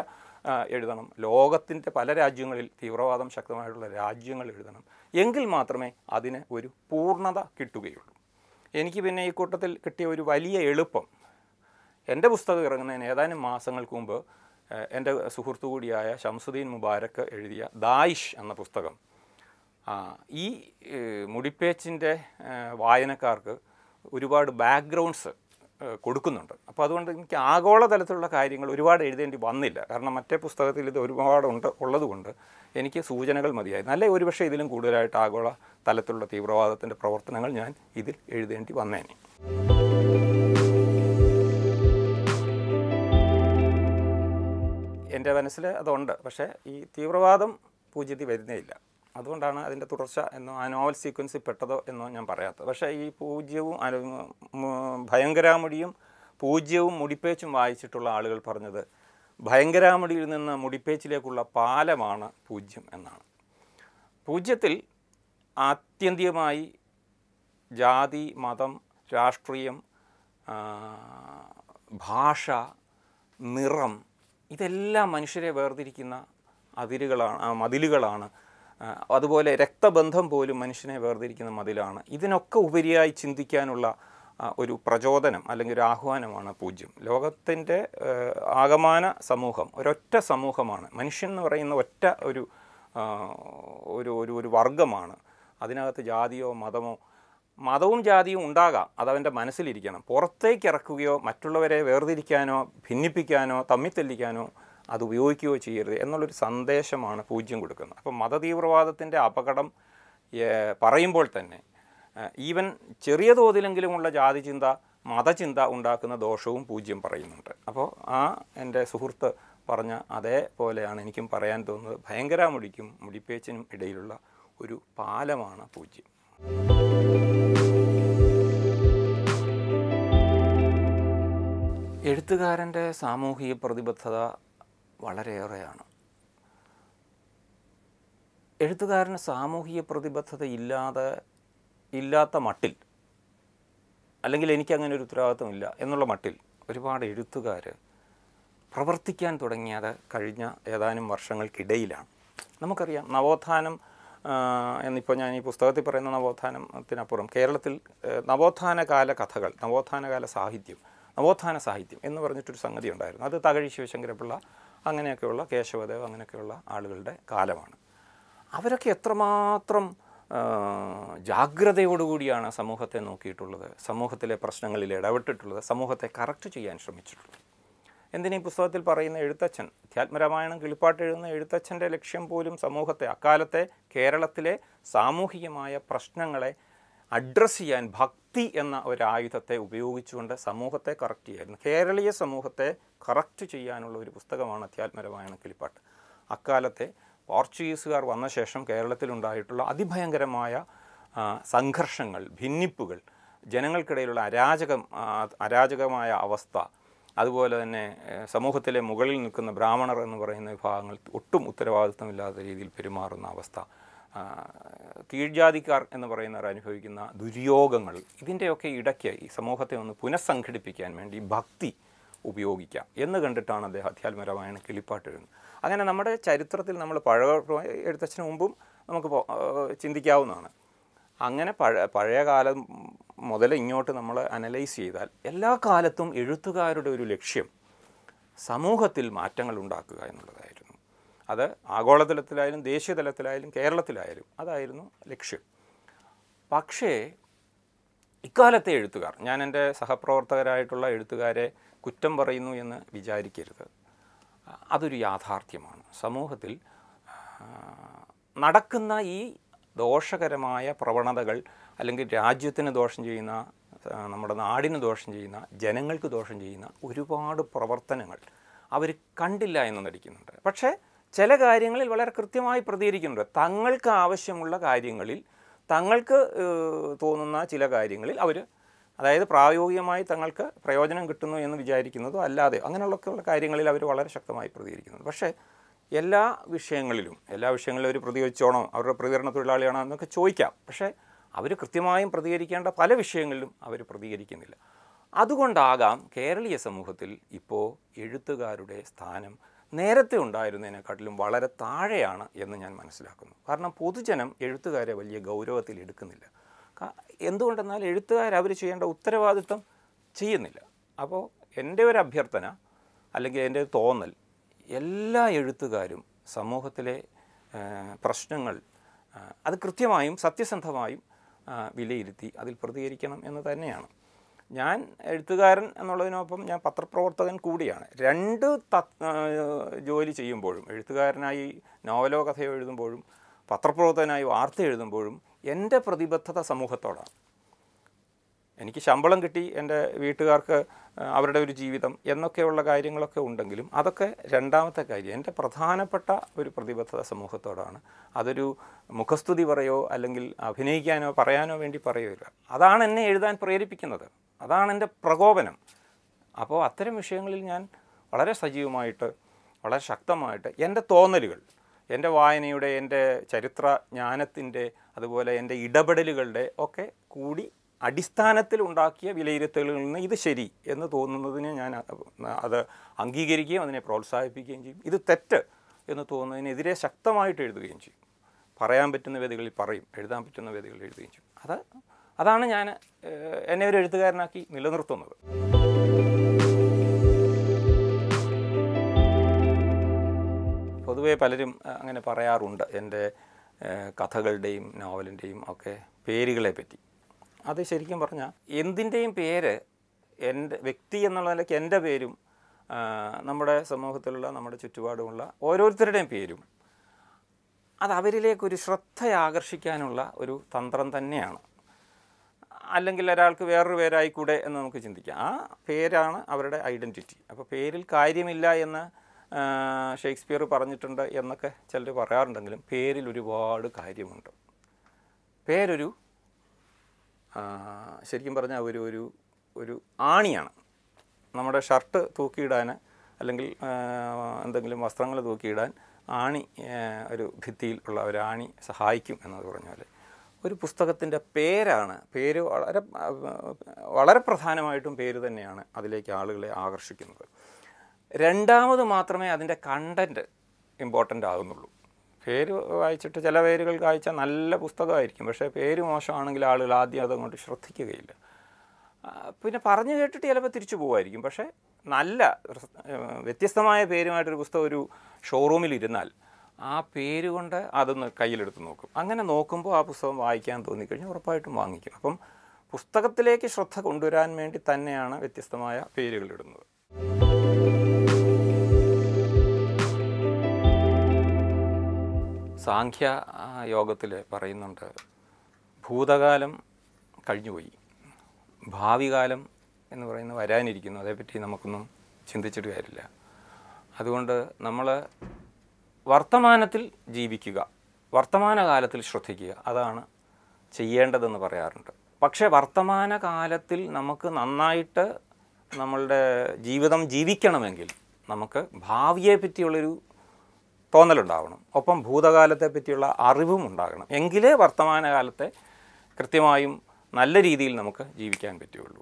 എഴുതണം ലോകത്തിൻ്റെ പല രാജ്യങ്ങളിൽ തീവ്രവാദം ശക്തമായിട്ടുള്ള രാജ്യങ്ങൾ എഴുതണം എങ്കിൽ മാത്രമേ അതിന് ഒരു പൂർണ്ണത കിട്ടുകയുള്ളൂ എനിക്ക് പിന്നെ ഈ കൂട്ടത്തിൽ കിട്ടിയ ഒരു വലിയ എളുപ്പം എൻ്റെ പുസ്തകം ഇറങ്ങുന്നതിന് ഏതാനും മാസങ്ങൾക്ക് മുമ്പ് എൻ്റെ സുഹൃത്തു കൂടിയായ ഷംസുദ്ദീൻ മുബാരക്ക് എഴുതിയ ദായിഷ് എന്ന പുസ്തകം ഈ മുടിപ്പേച്ചിൻ്റെ വായനക്കാർക്ക് ഒരുപാട് ബാക്ക്ഗ്രൗണ്ട്സ് കൊടുക്കുന്നുണ്ട് അപ്പോൾ അതുകൊണ്ട് എനിക്ക് ആഗോളതലത്തിലുള്ള കാര്യങ്ങൾ ഒരുപാട് എഴുതേണ്ടി വന്നില്ല കാരണം മറ്റേ പുസ്തകത്തിൽ ഇത് ഒരുപാടുണ്ട് ഉള്ളതുകൊണ്ട് എനിക്ക് സൂചനകൾ മതിയായി നല്ല ഒരുപക്ഷെ ഇതിലും കൂടുതലായിട്ട് ആഗോള തലത്തിലുള്ള തീവ്രവാദത്തിൻ്റെ പ്രവർത്തനങ്ങൾ ഞാൻ ഇതിൽ എഴുതേണ്ടി വന്നേനെ എൻ്റെ മനസ്സിൽ അതുണ്ട് പക്ഷേ ഈ തീവ്രവാദം പൂജ്യത്തിൽ വരുന്നേയില്ല അതുകൊണ്ടാണ് അതിൻ്റെ തുടർച്ച എന്നോ ആ നോവൽ സീക്വൻസിൽ പെട്ടതോ എന്നോ ഞാൻ പറയാത്തത് പക്ഷേ ഈ പൂജ്യവും ഭയങ്കരാമുടിയും പൂജ്യവും മുടിപ്പേച്ചും വായിച്ചിട്ടുള്ള ആളുകൾ പറഞ്ഞത് ഭയങ്കരാമുടിയിൽ നിന്ന് മുടിപ്പേച്ചിലേക്കുള്ള പാലമാണ് പൂജ്യം എന്നാണ് പൂജ്യത്തിൽ ആത്യന്തികമായി ജാതി മതം രാഷ്ട്രീയം ഭാഷ നിറം ഇതെല്ലാം മനുഷ്യരെ വേർതിരിക്കുന്ന അതിരുകളാണ് മതിലുകളാണ് അതുപോലെ രക്തബന്ധം പോലും മനുഷ്യനെ വേർതിരിക്കുന്ന മതിലാണ് ഇതിനൊക്കെ ഉപരിയായി ചിന്തിക്കാനുള്ള ഒരു പ്രചോദനം അല്ലെങ്കിൽ ഒരു ആഹ്വാനമാണ് പൂജ്യം ലോകത്തിൻ്റെ ആകമാന സമൂഹം ഒരൊറ്റ സമൂഹമാണ് മനുഷ്യൻ എന്ന് പറയുന്ന ഒറ്റ ഒരു ഒരു ഒരു വർഗമാണ് അതിനകത്ത് ജാതിയോ മതമോ മതവും ജാതിയും ഉണ്ടാകാം അതവൻ്റെ മനസ്സിലിരിക്കണം പുറത്തേക്ക് ഇറക്കുകയോ മറ്റുള്ളവരെ വേർതിരിക്കാനോ ഭിന്നിപ്പിക്കാനോ തമ്മിത്തെല്ലിക്കാനോ അത് ഉപയോഗിക്കുകയോ ചെയ്യരുത് എന്നുള്ളൊരു സന്ദേശമാണ് പൂജ്യം കൊടുക്കുന്നത് അപ്പം മതതീവ്രവാദത്തിൻ്റെ അപകടം പറയുമ്പോൾ തന്നെ ഈവൻ ചെറിയ തോതിലെങ്കിലുമുള്ള ജാതി ചിന്ത മതചിന്ത ഉണ്ടാക്കുന്ന ദോഷവും പൂജ്യം പറയുന്നുണ്ട് അപ്പോൾ ആ എൻ്റെ സുഹൃത്ത് പറഞ്ഞ അതേപോലെയാണ് എനിക്കും പറയാൻ തോന്നുന്നത് ഭയങ്കര മുടിക്കും മുടിപ്പേച്ചിനും ഇടയിലുള്ള ഒരു പാലമാണ് പൂജ്യം എഴുത്തുകാരൻ്റെ സാമൂഹിക പ്രതിബദ്ധത വളരെയേറെയാണ് എഴുത്തുകാരന് സാമൂഹിക പ്രതിബദ്ധത ഇല്ലാതെ ഇല്ലാത്ത മട്ടിൽ അല്ലെങ്കിൽ എനിക്കങ്ങനെ ഒരു ഉത്തരവാദിത്വമില്ല എന്നുള്ള മട്ടിൽ ഒരുപാട് എഴുത്തുകാർ പ്രവർത്തിക്കാൻ തുടങ്ങിയത് കഴിഞ്ഞ ഏതാനും വർഷങ്ങൾക്കിടയിലാണ് നമുക്കറിയാം നവോത്ഥാനം എന്നിപ്പോൾ ഞാൻ ഈ പുസ്തകത്തിൽ പറയുന്ന നവോത്ഥാനത്തിനപ്പുറം കേരളത്തിൽ നവോത്ഥാന കാല കഥകൾ നവോത്ഥാന കാല സാഹിത്യം നവോത്ഥാന സാഹിത്യം എന്ന് പറഞ്ഞിട്ടൊരു സംഗതി ഉണ്ടായിരുന്നു അത് തകഴി ശിവശങ്കരപിള്ള അങ്ങനെയൊക്കെയുള്ള കേശവദേവ് അങ്ങനെയൊക്കെയുള്ള ആളുകളുടെ കാലമാണ് അവരൊക്കെ എത്രമാത്രം ജാഗ്രതയോടുകൂടിയാണ് സമൂഹത്തെ നോക്കിയിട്ടുള്ളത് സമൂഹത്തിലെ പ്രശ്നങ്ങളിൽ ഇടപെട്ടിട്ടുള്ളത് സമൂഹത്തെ കറക്റ്റ് ചെയ്യാൻ ശ്രമിച്ചിട്ടുള്ളത് ഈ പുസ്തകത്തിൽ പറയുന്ന എഴുത്തച്ഛൻ അധ്യാത്മരാമായണം കിളിപ്പാട്ട് എഴുതുന്ന എഴുത്തച്ഛൻ്റെ ലക്ഷ്യം പോലും സമൂഹത്തെ അക്കാലത്തെ കേരളത്തിലെ സാമൂഹികമായ പ്രശ്നങ്ങളെ അഡ്രസ്സ് ചെയ്യാൻ ഭക്തി എന്ന ഒരായുധത്തെ ആയുധത്തെ ഉപയോഗിച്ചുകൊണ്ട് സമൂഹത്തെ കറക്റ്റ് ചെയ്യായിരുന്നു കേരളീയ സമൂഹത്തെ കറക്റ്റ് ചെയ്യാനുള്ള ഒരു പുസ്തകമാണ് അധ്യാത്മരാമായണം കിളിപ്പാട്ട് അക്കാലത്തെ പോർച്ചുഗീസുകാർ വന്ന ശേഷം കേരളത്തിലുണ്ടായിട്ടുള്ള അതിഭയങ്കരമായ സംഘർഷങ്ങൾ ഭിന്നിപ്പുകൾ ജനങ്ങൾക്കിടയിലുള്ള അരാജകം അരാജകമായ അവസ്ഥ അതുപോലെ തന്നെ സമൂഹത്തിലെ മുകളിൽ നിൽക്കുന്ന ബ്രാഹ്മണർ എന്ന് പറയുന്ന വിഭാഗങ്ങൾ ഒട്ടും ഉത്തരവാദിത്വമില്ലാത്ത രീതിയിൽ പെരുമാറുന്ന അവസ്ഥ കീഴ്ജാതിക്കാർ എന്ന് പറയുന്നവർ അനുഭവിക്കുന്ന ദുര്യോഗങ്ങൾ ഇതിൻ്റെയൊക്കെ ഇടയ്ക്ക് ഈ സമൂഹത്തെ ഒന്ന് പുനഃസംഘടിപ്പിക്കാൻ വേണ്ടി ഭക്തി ഉപയോഗിക്കാം എന്ന് കണ്ടിട്ടാണ് അദ്ദേഹം അധ്യാത്മ കിളിപ്പാട്ട് എഴുതുന്നത് അങ്ങനെ നമ്മുടെ ചരിത്രത്തിൽ നമ്മൾ പഴയ എഴുത്തച്ഛന് മുമ്പും നമുക്ക് ചിന്തിക്കാവുന്നതാണ് അങ്ങനെ പഴ പഴയ കാലം മുതൽ ഇങ്ങോട്ട് നമ്മൾ അനലൈസ് ചെയ്താൽ എല്ലാ കാലത്തും എഴുത്തുകാരുടെ ഒരു ലക്ഷ്യം സമൂഹത്തിൽ മാറ്റങ്ങൾ ഉണ്ടാക്കുക എന്നുള്ളതായിരുന്നു അത് ആഗോളതലത്തിലായാലും ദേശീയ തലത്തിലായാലും കേരളത്തിലായാലും അതായിരുന്നു ലക്ഷ്യം പക്ഷേ ഇക്കാലത്തെ എഴുത്തുകാർ ഞാൻ എൻ്റെ സഹപ്രവർത്തകരായിട്ടുള്ള എഴുത്തുകാരെ കുറ്റം പറയുന്നു എന്ന് വിചാരിക്കരുത് അതൊരു യാഥാർത്ഥ്യമാണ് സമൂഹത്തിൽ നടക്കുന്ന ഈ ദോഷകരമായ പ്രവണതകൾ അല്ലെങ്കിൽ രാജ്യത്തിന് ദോഷം ചെയ്യുന്ന നമ്മുടെ നാടിന് ദോഷം ചെയ്യുന്ന ജനങ്ങൾക്ക് ദോഷം ചെയ്യുന്ന ഒരുപാട് പ്രവർത്തനങ്ങൾ അവർ കണ്ടില്ല എന്ന് നടിക്കുന്നുണ്ട് പക്ഷേ ചില കാര്യങ്ങളിൽ വളരെ കൃത്യമായി പ്രതികരിക്കുന്നുണ്ട് തങ്ങൾക്ക് ആവശ്യമുള്ള കാര്യങ്ങളിൽ തങ്ങൾക്ക് തോന്നുന്ന ചില കാര്യങ്ങളിൽ അവർ അതായത് പ്രായോഗികമായി തങ്ങൾക്ക് പ്രയോജനം കിട്ടുന്നു എന്ന് വിചാരിക്കുന്നതോ അല്ലാതെ അങ്ങനെയുള്ളൊക്കെയുള്ള കാര്യങ്ങളിൽ അവർ വളരെ ശക്തമായി പ്രതികരിക്കുന്നുണ്ട് പക്ഷേ എല്ലാ വിഷയങ്ങളിലും എല്ലാ വിഷയങ്ങളിലും അവർ പ്രതികരിച്ചോണോ അവരുടെ പ്രതികരണ തൊഴിലാളിയാണോ എന്നൊക്കെ ചോദിക്കാം പക്ഷേ അവർ കൃത്യമായും പ്രതികരിക്കേണ്ട പല വിഷയങ്ങളിലും അവർ പ്രതികരിക്കുന്നില്ല അതുകൊണ്ടാകാം കേരളീയ സമൂഹത്തിൽ ഇപ്പോൾ എഴുത്തുകാരുടെ സ്ഥാനം നേരത്തെ ഉണ്ടായിരുന്നതിനെക്കാട്ടിലും വളരെ താഴെയാണ് എന്ന് ഞാൻ മനസ്സിലാക്കുന്നു കാരണം പൊതുജനം എഴുത്തുകാരെ വലിയ ഗൗരവത്തിൽ എടുക്കുന്നില്ല എന്തുകൊണ്ടെന്നാൽ എഴുത്തുകാർ അവർ ചെയ്യേണ്ട ഉത്തരവാദിത്തം ചെയ്യുന്നില്ല അപ്പോൾ എൻ്റെ ഒരു അഭ്യർത്ഥന അല്ലെങ്കിൽ എൻ്റെ തോന്നൽ എല്ലാ എഴുത്തുകാരും സമൂഹത്തിലെ പ്രശ്നങ്ങൾ അത് കൃത്യമായും സത്യസന്ധമായും വിലയിരുത്തി അതിൽ പ്രതികരിക്കണം എന്ന് തന്നെയാണ് ഞാൻ എഴുത്തുകാരൻ എന്നുള്ളതിനൊപ്പം ഞാൻ പത്രപ്രവർത്തകൻ കൂടിയാണ് രണ്ട് ജോലി ചെയ്യുമ്പോഴും എഴുത്തുകാരനായി നോവലോ കഥയോ എഴുതുമ്പോഴും പത്രപ്രവർത്തകനായി വാർത്ത എഴുതുമ്പോഴും എൻ്റെ പ്രതിബദ്ധത സമൂഹത്തോടാണ് എനിക്ക് ശമ്പളം കിട്ടി എൻ്റെ വീട്ടുകാർക്ക് അവരുടെ ഒരു ജീവിതം എന്നൊക്കെയുള്ള കാര്യങ്ങളൊക്കെ ഉണ്ടെങ്കിലും അതൊക്കെ രണ്ടാമത്തെ കാര്യം എൻ്റെ പ്രധാനപ്പെട്ട ഒരു പ്രതിബദ്ധത സമൂഹത്തോടാണ് അതൊരു മുഖസ്തുതി പറയോ അല്ലെങ്കിൽ അഭിനയിക്കാനോ പറയാനോ വേണ്ടി പറയുകയില്ല അതാണ് എന്നെ എഴുതാൻ പ്രേരിപ്പിക്കുന്നത് അതാണ് എൻ്റെ പ്രകോപനം അപ്പോൾ അത്തരം വിഷയങ്ങളിൽ ഞാൻ വളരെ സജീവമായിട്ട് വളരെ ശക്തമായിട്ട് എൻ്റെ തോന്നലുകൾ എൻ്റെ വായനയുടെ എൻ്റെ ചരിത്ര ജ്ഞാനത്തിൻ്റെ അതുപോലെ എൻ്റെ ഇടപെടലുകളുടെ ഒക്കെ കൂടി അടിസ്ഥാനത്തിൽ ഉണ്ടാക്കിയ വിലയിരുത്തലുകളിൽ നിന്ന് ഇത് ശരി എന്ന് തോന്നുന്നതിനെ ഞാൻ അത് അംഗീകരിക്കുകയും അതിനെ പ്രോത്സാഹിപ്പിക്കുകയും ചെയ്യും ഇത് തെറ്റ് എന്ന് തോന്നുന്നതിനെതിരെ ശക്തമായിട്ട് എഴുതുകയും ചെയ്യും പറയാൻ പറ്റുന്ന വേദികളിൽ പറയും എഴുതാൻ പറ്റുന്ന വേദികളിൽ എഴുതുകയും ചെയ്യും അത് അതാണ് ഞാൻ എന്നെ ഒരു എഴുത്തുകാരനാക്കി നിലനിർത്തുന്നത് പൊതുവേ പലരും അങ്ങനെ പറയാറുണ്ട് എൻ്റെ കഥകളുടെയും നോവലിൻ്റെയും ഒക്കെ പേരുകളെ പറ്റി അത് ശരിക്കും പറഞ്ഞാൽ എന്തിൻ്റെയും പേര് എൻ്റെ വ്യക്തി എന്നുള്ള നിലയ്ക്ക് എൻ്റെ പേരും നമ്മുടെ സമൂഹത്തിലുള്ള നമ്മുടെ ചുറ്റുപാടുമുള്ള ഓരോരുത്തരുടെയും പേരും അത് അവരിലേക്കൊരു ആകർഷിക്കാനുള്ള ഒരു തന്ത്രം തന്നെയാണ് അല്ലെങ്കിൽ ഒരാൾക്ക് വേറൊരു പേരായിക്കൂടെ എന്ന് നമുക്ക് ചിന്തിക്കാം ആ പേരാണ് അവരുടെ ഐഡൻറ്റിറ്റി അപ്പോൾ പേരിൽ കാര്യമില്ല എന്ന് ഷേക്സ്പിയർ പറഞ്ഞിട്ടുണ്ട് എന്നൊക്കെ ചിലർ പറയാറുണ്ടെങ്കിലും പേരിൽ ഒരുപാട് കാര്യമുണ്ട് പേരൊരു ശരിക്കും പറഞ്ഞാൽ ഒരു ഒരു ഒരു ആണിയാണ് നമ്മുടെ ഷർട്ട് തൂക്കിയിടാൻ അല്ലെങ്കിൽ എന്തെങ്കിലും വസ്ത്രങ്ങൾ തൂക്കിയിടാൻ ആണി ഒരു ഭിത്തിയിൽ ഉള്ള ഒരു ആണി സഹായിക്കും എന്നത് പറഞ്ഞാൽ ഒരു പുസ്തകത്തിൻ്റെ പേരാണ് പേര് വളരെ വളരെ പ്രധാനമായിട്ടും പേര് തന്നെയാണ് അതിലേക്ക് ആളുകളെ ആകർഷിക്കുന്നത് രണ്ടാമത് മാത്രമേ അതിൻ്റെ കണ്ടൻറ്റ് ഇമ്പോർട്ടൻ്റ് ആകുന്നുള്ളൂ പേര് വായിച്ചിട്ട് ചില പേരുകൾ വായിച്ചാൽ നല്ല പുസ്തകമായിരിക്കും പക്ഷേ പേര് മോശമാണെങ്കിൽ ആളുകൾ ആദ്യം അതങ്ങോട്ട് ശ്രദ്ധിക്കുകയില്ല പിന്നെ പറഞ്ഞു കേട്ടിട്ട് ചിലപ്പോൾ തിരിച്ചു പോകുമായിരിക്കും പക്ഷേ നല്ല വ്യത്യസ്തമായ പേരുമായിട്ടൊരു പുസ്തകം ഒരു ഷോറൂമിൽ ഇരുന്നാൽ ആ പേര് കൊണ്ട് അതൊന്ന് കയ്യിലെടുത്ത് നോക്കും അങ്ങനെ നോക്കുമ്പോൾ ആ പുസ്തകം വായിക്കാൻ തോന്നിക്കഴിഞ്ഞാൽ ഉറപ്പായിട്ടും വാങ്ങിക്കും അപ്പം പുസ്തകത്തിലേക്ക് ശ്രദ്ധ കൊണ്ടുവരാൻ വേണ്ടി തന്നെയാണ് വ്യത്യസ്തമായ പേരുകൾ ഇടുന്നത് സാഖ്യ യോഗത്തിൽ പറയുന്നുണ്ട് ഭൂതകാലം കഴിഞ്ഞുപോയി ഭാവി കാലം എന്ന് പറയുന്നത് വരാനിരിക്കുന്നു അതേപ്പറ്റി നമുക്കൊന്നും ചിന്തിച്ചിട്ട് കാര്യമില്ല അതുകൊണ്ട് നമ്മൾ വർത്തമാനത്തിൽ ജീവിക്കുക വർത്തമാനകാലത്തിൽ ശ്രദ്ധിക്കുക അതാണ് ചെയ്യേണ്ടതെന്ന് പറയാറുണ്ട് പക്ഷേ വർത്തമാനകാലത്തിൽ നമുക്ക് നന്നായിട്ട് നമ്മളുടെ ജീവിതം ജീവിക്കണമെങ്കിൽ നമുക്ക് ഭാവിയെ പറ്റിയുള്ളൊരു തോന്നലുണ്ടാവണം ഒപ്പം ഭൂതകാലത്തെ പറ്റിയുള്ള അറിവും ഉണ്ടാകണം എങ്കിലേ വർത്തമാനകാലത്തെ കൃത്യമായും നല്ല രീതിയിൽ നമുക്ക് ജീവിക്കാൻ പറ്റുകയുള്ളൂ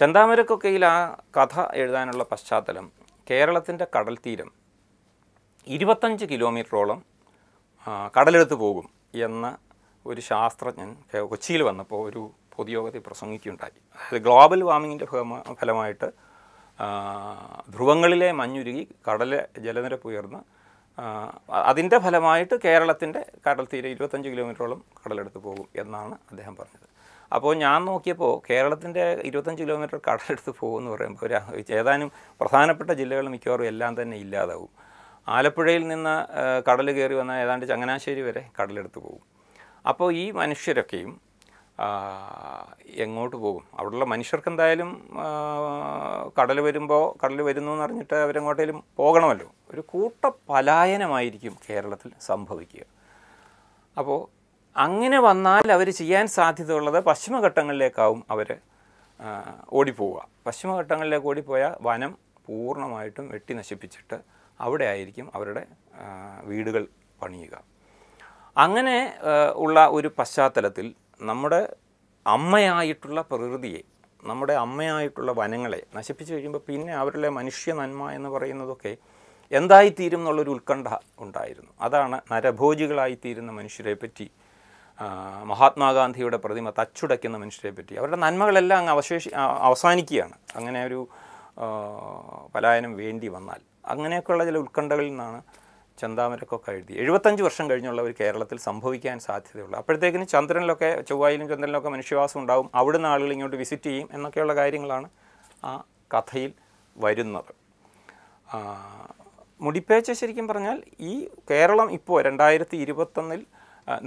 ചന്താമരക്കൊക്കെയിൽ ആ കഥ എഴുതാനുള്ള പശ്ചാത്തലം കേരളത്തിൻ്റെ കടൽ തീരം ഇരുപത്തഞ്ച് കിലോമീറ്ററോളം കടലെടുത്ത് പോകും എന്ന ഒരു ശാസ്ത്രജ്ഞൻ കൊച്ചിയിൽ വന്നപ്പോൾ ഒരു പൊതുയോഗത്തിൽ പ്രസംഗിക്കുകയുണ്ടായി അതായത് ഗ്ലോബൽ വാർമിങ്ങിൻ്റെ ഫലമായിട്ട് ധ്രുവങ്ങളിലെ മഞ്ഞുരുകി കടലെ ജലനിരപ്പ് ഉയർന്ന് അതിൻ്റെ ഫലമായിട്ട് കേരളത്തിൻ്റെ കടൽ തീരെ ഇരുപത്തഞ്ച് കിലോമീറ്ററോളം കടലെടുത്ത് പോകും എന്നാണ് അദ്ദേഹം പറഞ്ഞത് അപ്പോൾ ഞാൻ നോക്കിയപ്പോൾ കേരളത്തിൻ്റെ ഇരുപത്തഞ്ച് കിലോമീറ്റർ കടലെടുത്ത് പോകുമെന്ന് പറയുമ്പോൾ ഒരു ഏതാനും പ്രധാനപ്പെട്ട ജില്ലകൾ മിക്കവാറും എല്ലാം തന്നെ ഇല്ലാതാവും ആലപ്പുഴയിൽ നിന്ന് കടൽ കയറി വന്ന ഏതാണ്ട് ചങ്ങനാശ്ശേരി വരെ കടലെടുത്ത് പോകും അപ്പോൾ ഈ മനുഷ്യരൊക്കെയും എങ്ങോട്ട് പോകും അവിടെയുള്ള മനുഷ്യർക്ക് എന്തായാലും കടൽ വരുമ്പോൾ കടൽ വരുന്നു എന്ന് അറിഞ്ഞിട്ട് അവരെങ്ങോട്ടേലും പോകണമല്ലോ ഒരു കൂട്ട പലായനമായിരിക്കും കേരളത്തിൽ സംഭവിക്കുക അപ്പോൾ അങ്ങനെ വന്നാൽ അവർ ചെയ്യാൻ സാധ്യതയുള്ളത് പശ്ചിമഘട്ടങ്ങളിലേക്കാവും അവർ ഓടിപ്പോവുക പശ്ചിമഘട്ടങ്ങളിലേക്ക് ഓടിപ്പോയാൽ വനം പൂർണ്ണമായിട്ടും വെട്ടി നശിപ്പിച്ചിട്ട് അവിടെ ആയിരിക്കും അവരുടെ വീടുകൾ പണിയുക അങ്ങനെ ഉള്ള ഒരു പശ്ചാത്തലത്തിൽ നമ്മുടെ അമ്മയായിട്ടുള്ള പ്രകൃതിയെ നമ്മുടെ അമ്മയായിട്ടുള്ള വനങ്ങളെ നശിപ്പിച്ചു കഴിയുമ്പോൾ പിന്നെ അവരിലെ മനുഷ്യ നന്മ എന്ന് പറയുന്നതൊക്കെ എന്തായിത്തീരും എന്നുള്ളൊരു ഉത്കണ്ഠ ഉണ്ടായിരുന്നു അതാണ് നരഭോജികളായിത്തീരുന്ന മനുഷ്യരെ പറ്റി മഹാത്മാഗാന്ധിയുടെ പ്രതിമ തച്ചുടയ്ക്കുന്ന മനുഷ്യരെ പറ്റി അവരുടെ നന്മകളെല്ലാം അങ്ങ് അവശേഷി അവസാനിക്കുകയാണ് അങ്ങനെ ഒരു പലായനം വേണ്ടി വന്നാൽ അങ്ങനെയൊക്കെയുള്ള ചില ഉത്കണ്ഠകളിൽ നിന്നാണ് ചന്താമരക്കൊക്കെ എഴുതി എഴുപത്തഞ്ച് വർഷം കഴിഞ്ഞുള്ള ഒരു കേരളത്തിൽ സംഭവിക്കാൻ സാധ്യതയുള്ളൂ അപ്പോഴത്തേക്കിന് ചന്ദ്രനിലൊക്കെ ചൊവ്വായിലും ചന്ദ്രനിലൊക്കെ മനുഷ്യവാസം ഉണ്ടാവും അവിടുന്ന് ആളുകൾ ഇങ്ങോട്ട് വിസിറ്റ് ചെയ്യും എന്നൊക്കെയുള്ള കാര്യങ്ങളാണ് ആ കഥയിൽ വരുന്നത് മുടിപ്പേച്ച ശരിക്കും പറഞ്ഞാൽ ഈ കേരളം ഇപ്പോൾ രണ്ടായിരത്തി ഇരുപത്തൊന്നിൽ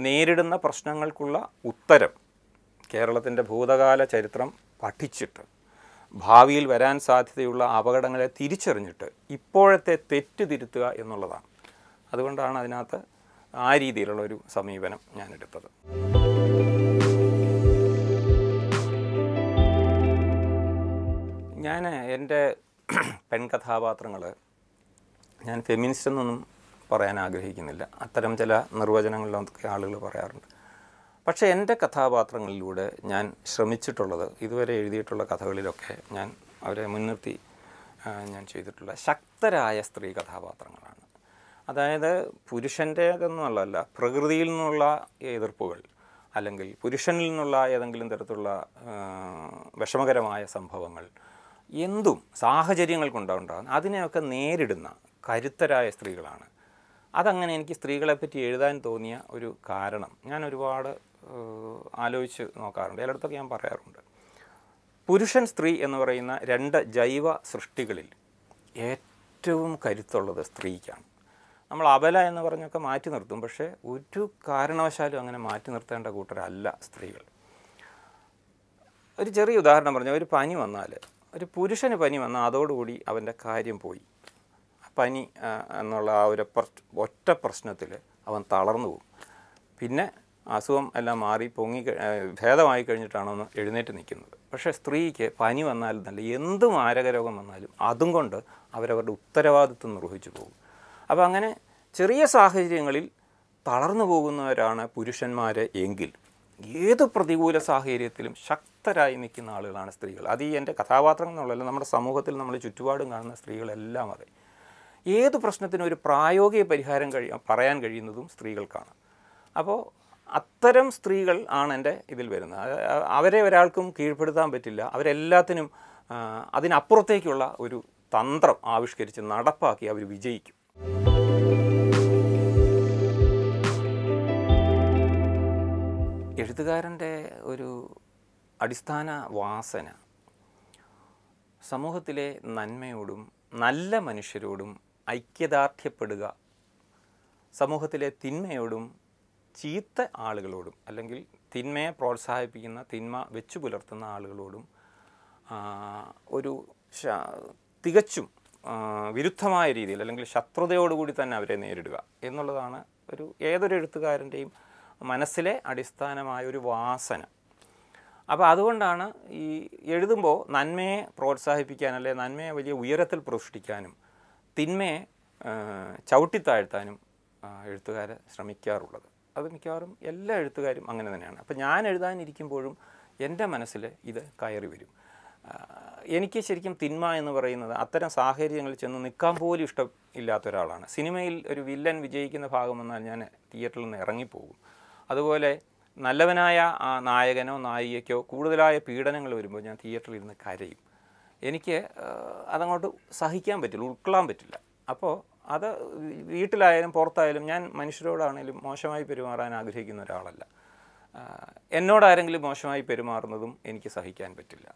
നേരിടുന്ന പ്രശ്നങ്ങൾക്കുള്ള ഉത്തരം കേരളത്തിൻ്റെ ഭൂതകാല ചരിത്രം പഠിച്ചിട്ട് ഭാവിയിൽ വരാൻ സാധ്യതയുള്ള അപകടങ്ങളെ തിരിച്ചറിഞ്ഞിട്ട് ഇപ്പോഴത്തെ തെറ്റ് തിരുത്തുക എന്നുള്ളതാണ് അതുകൊണ്ടാണ് അതിനകത്ത് ആ രീതിയിലുള്ള ഒരു സമീപനം എടുത്തത് ഞാൻ എൻ്റെ പെൺകഥാപാത്രങ്ങൾ ഞാൻ ഫെമിനിസ്റ്റ് എന്നൊന്നും പറയാൻ ആഗ്രഹിക്കുന്നില്ല അത്തരം ചില നിർവചനങ്ങളിലൊക്കെ ആളുകൾ പറയാറുണ്ട് പക്ഷേ എൻ്റെ കഥാപാത്രങ്ങളിലൂടെ ഞാൻ ശ്രമിച്ചിട്ടുള്ളത് ഇതുവരെ എഴുതിയിട്ടുള്ള കഥകളിലൊക്കെ ഞാൻ അവരെ മുൻനിർത്തി ഞാൻ ചെയ്തിട്ടുള്ള ശക്തരായ സ്ത്രീ കഥാപാത്രങ്ങളാണ് അതായത് പുരുഷൻ്റെ പ്രകൃതിയിൽ നിന്നുള്ള എതിർപ്പുകൾ അല്ലെങ്കിൽ പുരുഷനിൽ നിന്നുള്ള ഏതെങ്കിലും തരത്തിലുള്ള വിഷമകരമായ സംഭവങ്ങൾ എന്തും സാഹചര്യങ്ങൾ കൊണ്ടുണ്ടാകുന്ന അതിനെയൊക്കെ നേരിടുന്ന കരുത്തരായ സ്ത്രീകളാണ് അതങ്ങനെ എനിക്ക് സ്ത്രീകളെപ്പറ്റി എഴുതാൻ തോന്നിയ ഒരു കാരണം ഞാൻ ഒരുപാട് ആലോചിച്ച് നോക്കാറുണ്ട് എല്ലായിടത്തൊക്കെ ഞാൻ പറയാറുണ്ട് പുരുഷൻ സ്ത്രീ എന്ന് പറയുന്ന രണ്ട് ജൈവ സൃഷ്ടികളിൽ ഏറ്റവും കരുത്തുള്ളത് സ്ത്രീക്കാണ് നമ്മൾ അബല എന്ന് പറഞ്ഞൊക്കെ മാറ്റി നിർത്തും പക്ഷേ ഒരു കാരണവശാലും അങ്ങനെ മാറ്റി നിർത്തേണ്ട കൂട്ടരല്ല സ്ത്രീകൾ ഒരു ചെറിയ ഉദാഹരണം പറഞ്ഞാൽ ഒരു പനി വന്നാൽ ഒരു പുരുഷന് പനി വന്നാൽ അതോടുകൂടി അവൻ്റെ കാര്യം പോയി പനി എന്നുള്ള ആ ഒരു ഒറ്റ പ്രശ്നത്തിൽ അവൻ തളർന്നു പോകും പിന്നെ അസുഖം എല്ലാം മാറി പൊങ്ങി ഭേദമായി കഴിഞ്ഞിട്ടാണ് എഴുന്നേറ്റ് നിൽക്കുന്നത് പക്ഷേ സ്ത്രീക്ക് പനി വന്നാലും നല്ല എന്ത് മാരക രോഗം വന്നാലും അതും കൊണ്ട് അവരവരുടെ ഉത്തരവാദിത്വം നിർവഹിച്ചു പോകും അപ്പോൾ അങ്ങനെ ചെറിയ സാഹചര്യങ്ങളിൽ തളർന്നു പോകുന്നവരാണ് പുരുഷന്മാർ എങ്കിൽ ഏത് പ്രതികൂല സാഹചര്യത്തിലും ശക്തരായി നിൽക്കുന്ന ആളുകളാണ് സ്ത്രീകൾ അത് ഈ എൻ്റെ കഥാപാത്രങ്ങൾ എന്നുള്ളതല്ല നമ്മുടെ സമൂഹത്തിൽ നമ്മൾ ചുറ്റുപാടും കാണുന്ന സ്ത്രീകളെല്ലാം അതെ ഏത് പ്രശ്നത്തിനും ഒരു പ്രായോഗിക പരിഹാരം കഴി പറയാൻ കഴിയുന്നതും സ്ത്രീകൾക്കാണ് അപ്പോൾ അത്തരം സ്ത്രീകൾ ആണ് എൻ്റെ ഇതിൽ വരുന്നത് അവരെ ഒരാൾക്കും കീഴ്പ്പെടുത്താൻ പറ്റില്ല അവരെല്ലാത്തിനും അതിനപ്പുറത്തേക്കുള്ള ഒരു തന്ത്രം ആവിഷ്കരിച്ച് നടപ്പാക്കി അവർ വിജയിക്കും എഴുത്തുകാരൻ്റെ ഒരു അടിസ്ഥാന വാസന സമൂഹത്തിലെ നന്മയോടും നല്ല മനുഷ്യരോടും ഐക്യദാർഢ്യപ്പെടുക സമൂഹത്തിലെ തിന്മയോടും ചീത്ത ആളുകളോടും അല്ലെങ്കിൽ തിന്മയെ പ്രോത്സാഹിപ്പിക്കുന്ന തിന്മ വെച്ചു പുലർത്തുന്ന ആളുകളോടും ഒരു തികച്ചും വിരുദ്ധമായ രീതിയിൽ അല്ലെങ്കിൽ ശത്രുതയോടുകൂടി തന്നെ അവരെ നേരിടുക എന്നുള്ളതാണ് ഒരു ഏതൊരു എഴുത്തുകാരൻ്റെയും മനസ്സിലെ അടിസ്ഥാനമായ ഒരു വാസന അപ്പോൾ അതുകൊണ്ടാണ് ഈ എഴുതുമ്പോൾ നന്മയെ പ്രോത്സാഹിപ്പിക്കാൻ അല്ലെ നന്മയെ വലിയ ഉയരത്തിൽ പ്രതിഷ്ഠിക്കാനും തിന്മയെ ചവിട്ടിത്താഴ്ത്താനും എഴുത്തുകാരെ ശ്രമിക്കാറുള്ളത് അത് മിക്കവാറും എല്ലാ എഴുത്തുകാരും അങ്ങനെ തന്നെയാണ് അപ്പോൾ ഞാൻ എഴുതാനിരിക്കുമ്പോഴും എൻ്റെ മനസ്സിൽ ഇത് കയറി വരും എനിക്ക് ശരിക്കും തിന്മ എന്ന് പറയുന്നത് അത്തരം സാഹചര്യങ്ങളിൽ ചെന്ന് നിൽക്കാൻ പോലും ഇഷ്ടം ഇല്ലാത്ത ഒരാളാണ് സിനിമയിൽ ഒരു വില്ലൻ വിജയിക്കുന്ന ഭാഗം വന്നാൽ ഞാൻ തിയേറ്ററിൽ നിന്ന് ഇറങ്ങിപ്പോകും അതുപോലെ നല്ലവനായ ആ നായകനോ നായികയ്ക്കോ കൂടുതലായ പീഡനങ്ങൾ വരുമ്പോൾ ഞാൻ തിയേറ്ററിൽ ഇരുന്ന് കരയും എനിക്ക് അതങ്ങോട്ട് സഹിക്കാൻ പറ്റില്ല ഉൾക്കൊള്ളാൻ പറ്റില്ല അപ്പോൾ അത് വീട്ടിലായാലും പുറത്തായാലും ഞാൻ മനുഷ്യരോടാണെങ്കിലും മോശമായി പെരുമാറാൻ ആഗ്രഹിക്കുന്ന ഒരാളല്ല എന്നോടാരെങ്കിലും മോശമായി പെരുമാറുന്നതും എനിക്ക് സഹിക്കാൻ പറ്റില്ല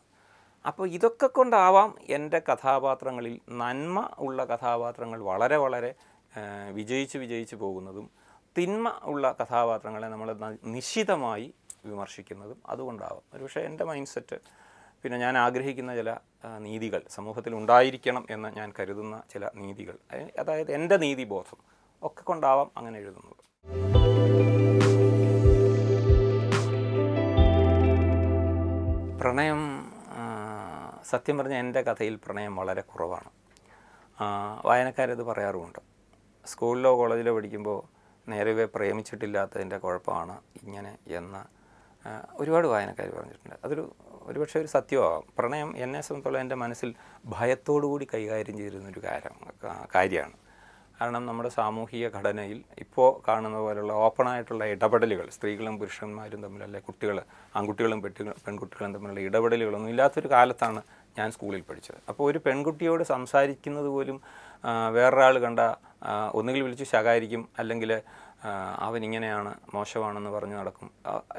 അപ്പോൾ ഇതൊക്കെ കൊണ്ടാവാം എൻ്റെ കഥാപാത്രങ്ങളിൽ നന്മ ഉള്ള കഥാപാത്രങ്ങൾ വളരെ വളരെ വിജയിച്ച് വിജയിച്ച് പോകുന്നതും തിന്മ ഉള്ള കഥാപാത്രങ്ങളെ നമ്മൾ നിശിതമായി വിമർശിക്കുന്നതും അതുകൊണ്ടാവാം ഒരുപക്ഷെ എൻ്റെ മൈൻഡ് സെറ്റ് പിന്നെ ഞാൻ ആഗ്രഹിക്കുന്ന ചില നീതികൾ സമൂഹത്തിൽ ഉണ്ടായിരിക്കണം എന്ന് ഞാൻ കരുതുന്ന ചില നീതികൾ അതായത് എൻ്റെ നീതിബോധം ഒക്കെ കൊണ്ടാവാം അങ്ങനെ എഴുതുന്നത് പ്രണയം സത്യം പറഞ്ഞാൽ എൻ്റെ കഥയിൽ പ്രണയം വളരെ കുറവാണ് വായനക്കാരത് പറയാറുമുണ്ട് സ്കൂളിലോ കോളേജിലോ പഠിക്കുമ്പോൾ നേരവേ പ്രേമിച്ചിട്ടില്ലാത്തതിൻ്റെ കുഴപ്പമാണ് ഇങ്ങനെ എന്ന ഒരുപാട് വായനക്കാർ പറഞ്ഞിട്ടുണ്ട് അതൊരു ഒരുപക്ഷെ ഒരു സത്യമാകാം പ്രണയം എന്നെ സംബന്ധിച്ചോളം എൻ്റെ മനസ്സിൽ ഭയത്തോടു കൂടി കൈകാര്യം ചെയ്തിരുന്നൊരു കാര്യം കാര്യമാണ് കാരണം നമ്മുടെ സാമൂഹിക ഘടനയിൽ ഇപ്പോൾ കാണുന്ന പോലുള്ള ഓപ്പണായിട്ടുള്ള ഇടപെടലുകൾ സ്ത്രീകളും പുരുഷന്മാരും തമ്മിൽ അല്ലെ കുട്ടികൾ ആൺകുട്ടികളും പെൺകുട്ടികളും തമ്മിലുള്ള ഇടപെടലുകളൊന്നും ഇല്ലാത്തൊരു കാലത്താണ് ഞാൻ സ്കൂളിൽ പഠിച്ചത് അപ്പോൾ ഒരു പെൺകുട്ടിയോട് സംസാരിക്കുന്നത് പോലും വേറൊരാൾ കണ്ട ഒന്നുകിൽ വിളിച്ച് ശകാരിക്കും അല്ലെങ്കിൽ അവൻ ഇങ്ങനെയാണ് മോശമാണെന്ന് പറഞ്ഞ് നടക്കും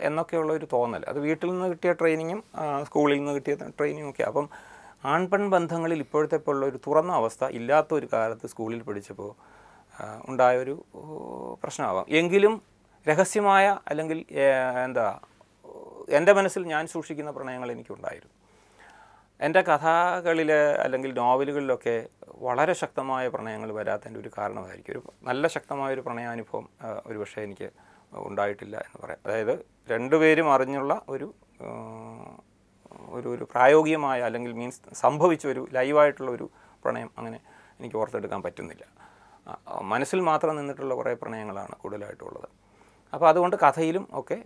എന്നൊക്കെയുള്ള ഒരു തോന്നൽ അത് വീട്ടിൽ നിന്ന് കിട്ടിയ ട്രെയിനിങ്ങും സ്കൂളിൽ നിന്ന് കിട്ടിയ ട്രെയിനിങ്ങും ഒക്കെ അപ്പം ആൺപെൺ ബന്ധങ്ങളിൽ ഇപ്പോഴത്തെ പോലുള്ള ഒരു തുറന്ന അവസ്ഥ ഇല്ലാത്ത ഒരു കാലത്ത് സ്കൂളിൽ പഠിച്ചപ്പോൾ ഉണ്ടായൊരു പ്രശ്നമാവാം എങ്കിലും രഹസ്യമായ അല്ലെങ്കിൽ എന്താ എൻ്റെ മനസ്സിൽ ഞാൻ സൂക്ഷിക്കുന്ന പ്രണയങ്ങൾ എനിക്കുണ്ടായിരുന്നു എൻ്റെ കഥകളിൽ അല്ലെങ്കിൽ നോവലുകളിലൊക്കെ വളരെ ശക്തമായ പ്രണയങ്ങൾ വരാത്തതിൻ്റെ ഒരു കാരണമായിരിക്കും ഒരു നല്ല ശക്തമായ ഒരു പ്രണയാനുഭവം ഒരു പക്ഷേ എനിക്ക് ഉണ്ടായിട്ടില്ല എന്ന് പറയാം അതായത് രണ്ടുപേരും അറിഞ്ഞുള്ള ഒരു ഒരു ഒരു പ്രായോഗികമായ അല്ലെങ്കിൽ മീൻസ് സംഭവിച്ച ഒരു ലൈവായിട്ടുള്ള ഒരു പ്രണയം അങ്ങനെ എനിക്ക് ഓർത്തെടുക്കാൻ പറ്റുന്നില്ല മനസ്സിൽ മാത്രം നിന്നിട്ടുള്ള കുറേ പ്രണയങ്ങളാണ് കൂടുതലായിട്ടുള്ളത് അപ്പോൾ അതുകൊണ്ട് കഥയിലും ഒക്കെ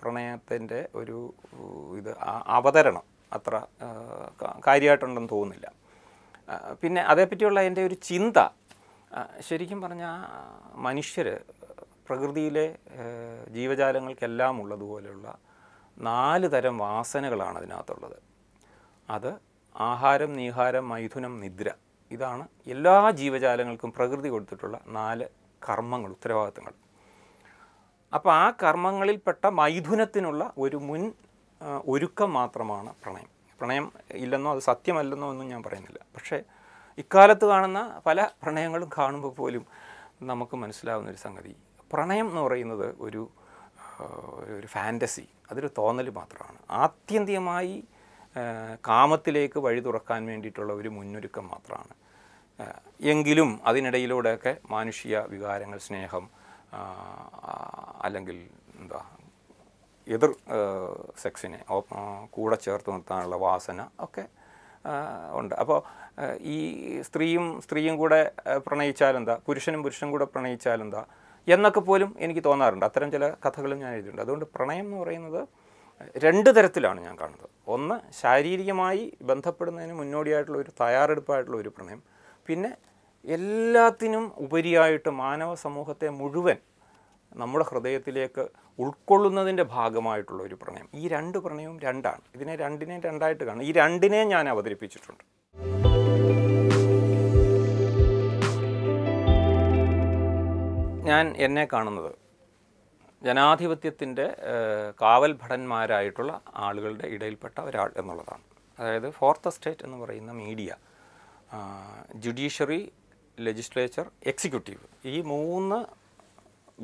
പ്രണയത്തിൻ്റെ ഒരു ഇത് അവതരണം അത്ര കാര്യമായിട്ടുണ്ടെന്ന് തോന്നുന്നില്ല പിന്നെ അതേപ്പറ്റിയുള്ള എൻ്റെ ഒരു ചിന്ത ശരിക്കും പറഞ്ഞാൽ മനുഷ്യർ പ്രകൃതിയിലെ ജീവജാലങ്ങൾക്കെല്ലാം ഉള്ളതുപോലെയുള്ള നാല് തരം വാസനകളാണ് അതിനകത്തുള്ളത് അത് ആഹാരം നീഹാരം മൈഥുനം നിദ്ര ഇതാണ് എല്ലാ ജീവജാലങ്ങൾക്കും പ്രകൃതി കൊടുത്തിട്ടുള്ള നാല് കർമ്മങ്ങൾ ഉത്തരവാദിത്തങ്ങൾ അപ്പോൾ ആ കർമ്മങ്ങളിൽപ്പെട്ട മൈഥുനത്തിനുള്ള ഒരു മുൻ ഒരുക്കം മാത്രമാണ് പ്രണയം പ്രണയം ഇല്ലെന്നോ അത് സത്യമല്ലെന്നോ ഒന്നും ഞാൻ പറയുന്നില്ല പക്ഷേ ഇക്കാലത്ത് കാണുന്ന പല പ്രണയങ്ങളും കാണുമ്പോൾ പോലും നമുക്ക് മനസ്സിലാവുന്ന ഒരു സംഗതി പ്രണയം എന്ന് പറയുന്നത് ഒരു ഒരു ഫാൻറ്റസി അതൊരു തോന്നൽ മാത്രമാണ് ആത്യന്തികമായി കാമത്തിലേക്ക് വഴി തുറക്കാൻ വേണ്ടിയിട്ടുള്ള ഒരു മുന്നൊരുക്കം മാത്രമാണ് എങ്കിലും അതിനിടയിലൂടെയൊക്കെ മാനുഷിക വികാരങ്ങൾ സ്നേഹം അല്ലെങ്കിൽ എന്താ എതിർ സെക്സിനെ കൂടെ ചേർത്ത് നിർത്താനുള്ള വാസന ഒക്കെ ഉണ്ട് അപ്പോൾ ഈ സ്ത്രീയും സ്ത്രീയും കൂടെ പ്രണയിച്ചാലെന്താ പുരുഷനും പുരുഷനും കൂടെ പ്രണയിച്ചാലെന്താ എന്നൊക്കെ പോലും എനിക്ക് തോന്നാറുണ്ട് അത്തരം ചില കഥകളും ഞാൻ എഴുതിയിട്ടുണ്ട് അതുകൊണ്ട് പ്രണയം എന്ന് പറയുന്നത് രണ്ട് തരത്തിലാണ് ഞാൻ കാണുന്നത് ഒന്ന് ശാരീരികമായി ബന്ധപ്പെടുന്നതിന് മുന്നോടിയായിട്ടുള്ള ഒരു തയ്യാറെടുപ്പായിട്ടുള്ള ഒരു പ്രണയം പിന്നെ എല്ലാത്തിനും ഉപരിയായിട്ട് മാനവ സമൂഹത്തെ മുഴുവൻ നമ്മുടെ ഹൃദയത്തിലേക്ക് ഉൾക്കൊള്ളുന്നതിൻ്റെ ഭാഗമായിട്ടുള്ള ഒരു പ്രണയം ഈ രണ്ട് പ്രണയവും രണ്ടാണ് ഇതിനെ രണ്ടിനെയും രണ്ടായിട്ട് കാണും ഈ രണ്ടിനെയും ഞാൻ അവതരിപ്പിച്ചിട്ടുണ്ട് ഞാൻ എന്നെ കാണുന്നത് ജനാധിപത്യത്തിൻ്റെ കാവൽ ഭടന്മാരായിട്ടുള്ള ആളുകളുടെ ഇടയിൽപ്പെട്ട ഒരാൾ എന്നുള്ളതാണ് അതായത് ഫോർത്ത് എസ്റ്റേറ്റ് എന്ന് പറയുന്ന മീഡിയ ജുഡീഷ്യറി ലെജിസ്ലേച്ചർ എക്സിക്യൂട്ടീവ് ഈ മൂന്ന്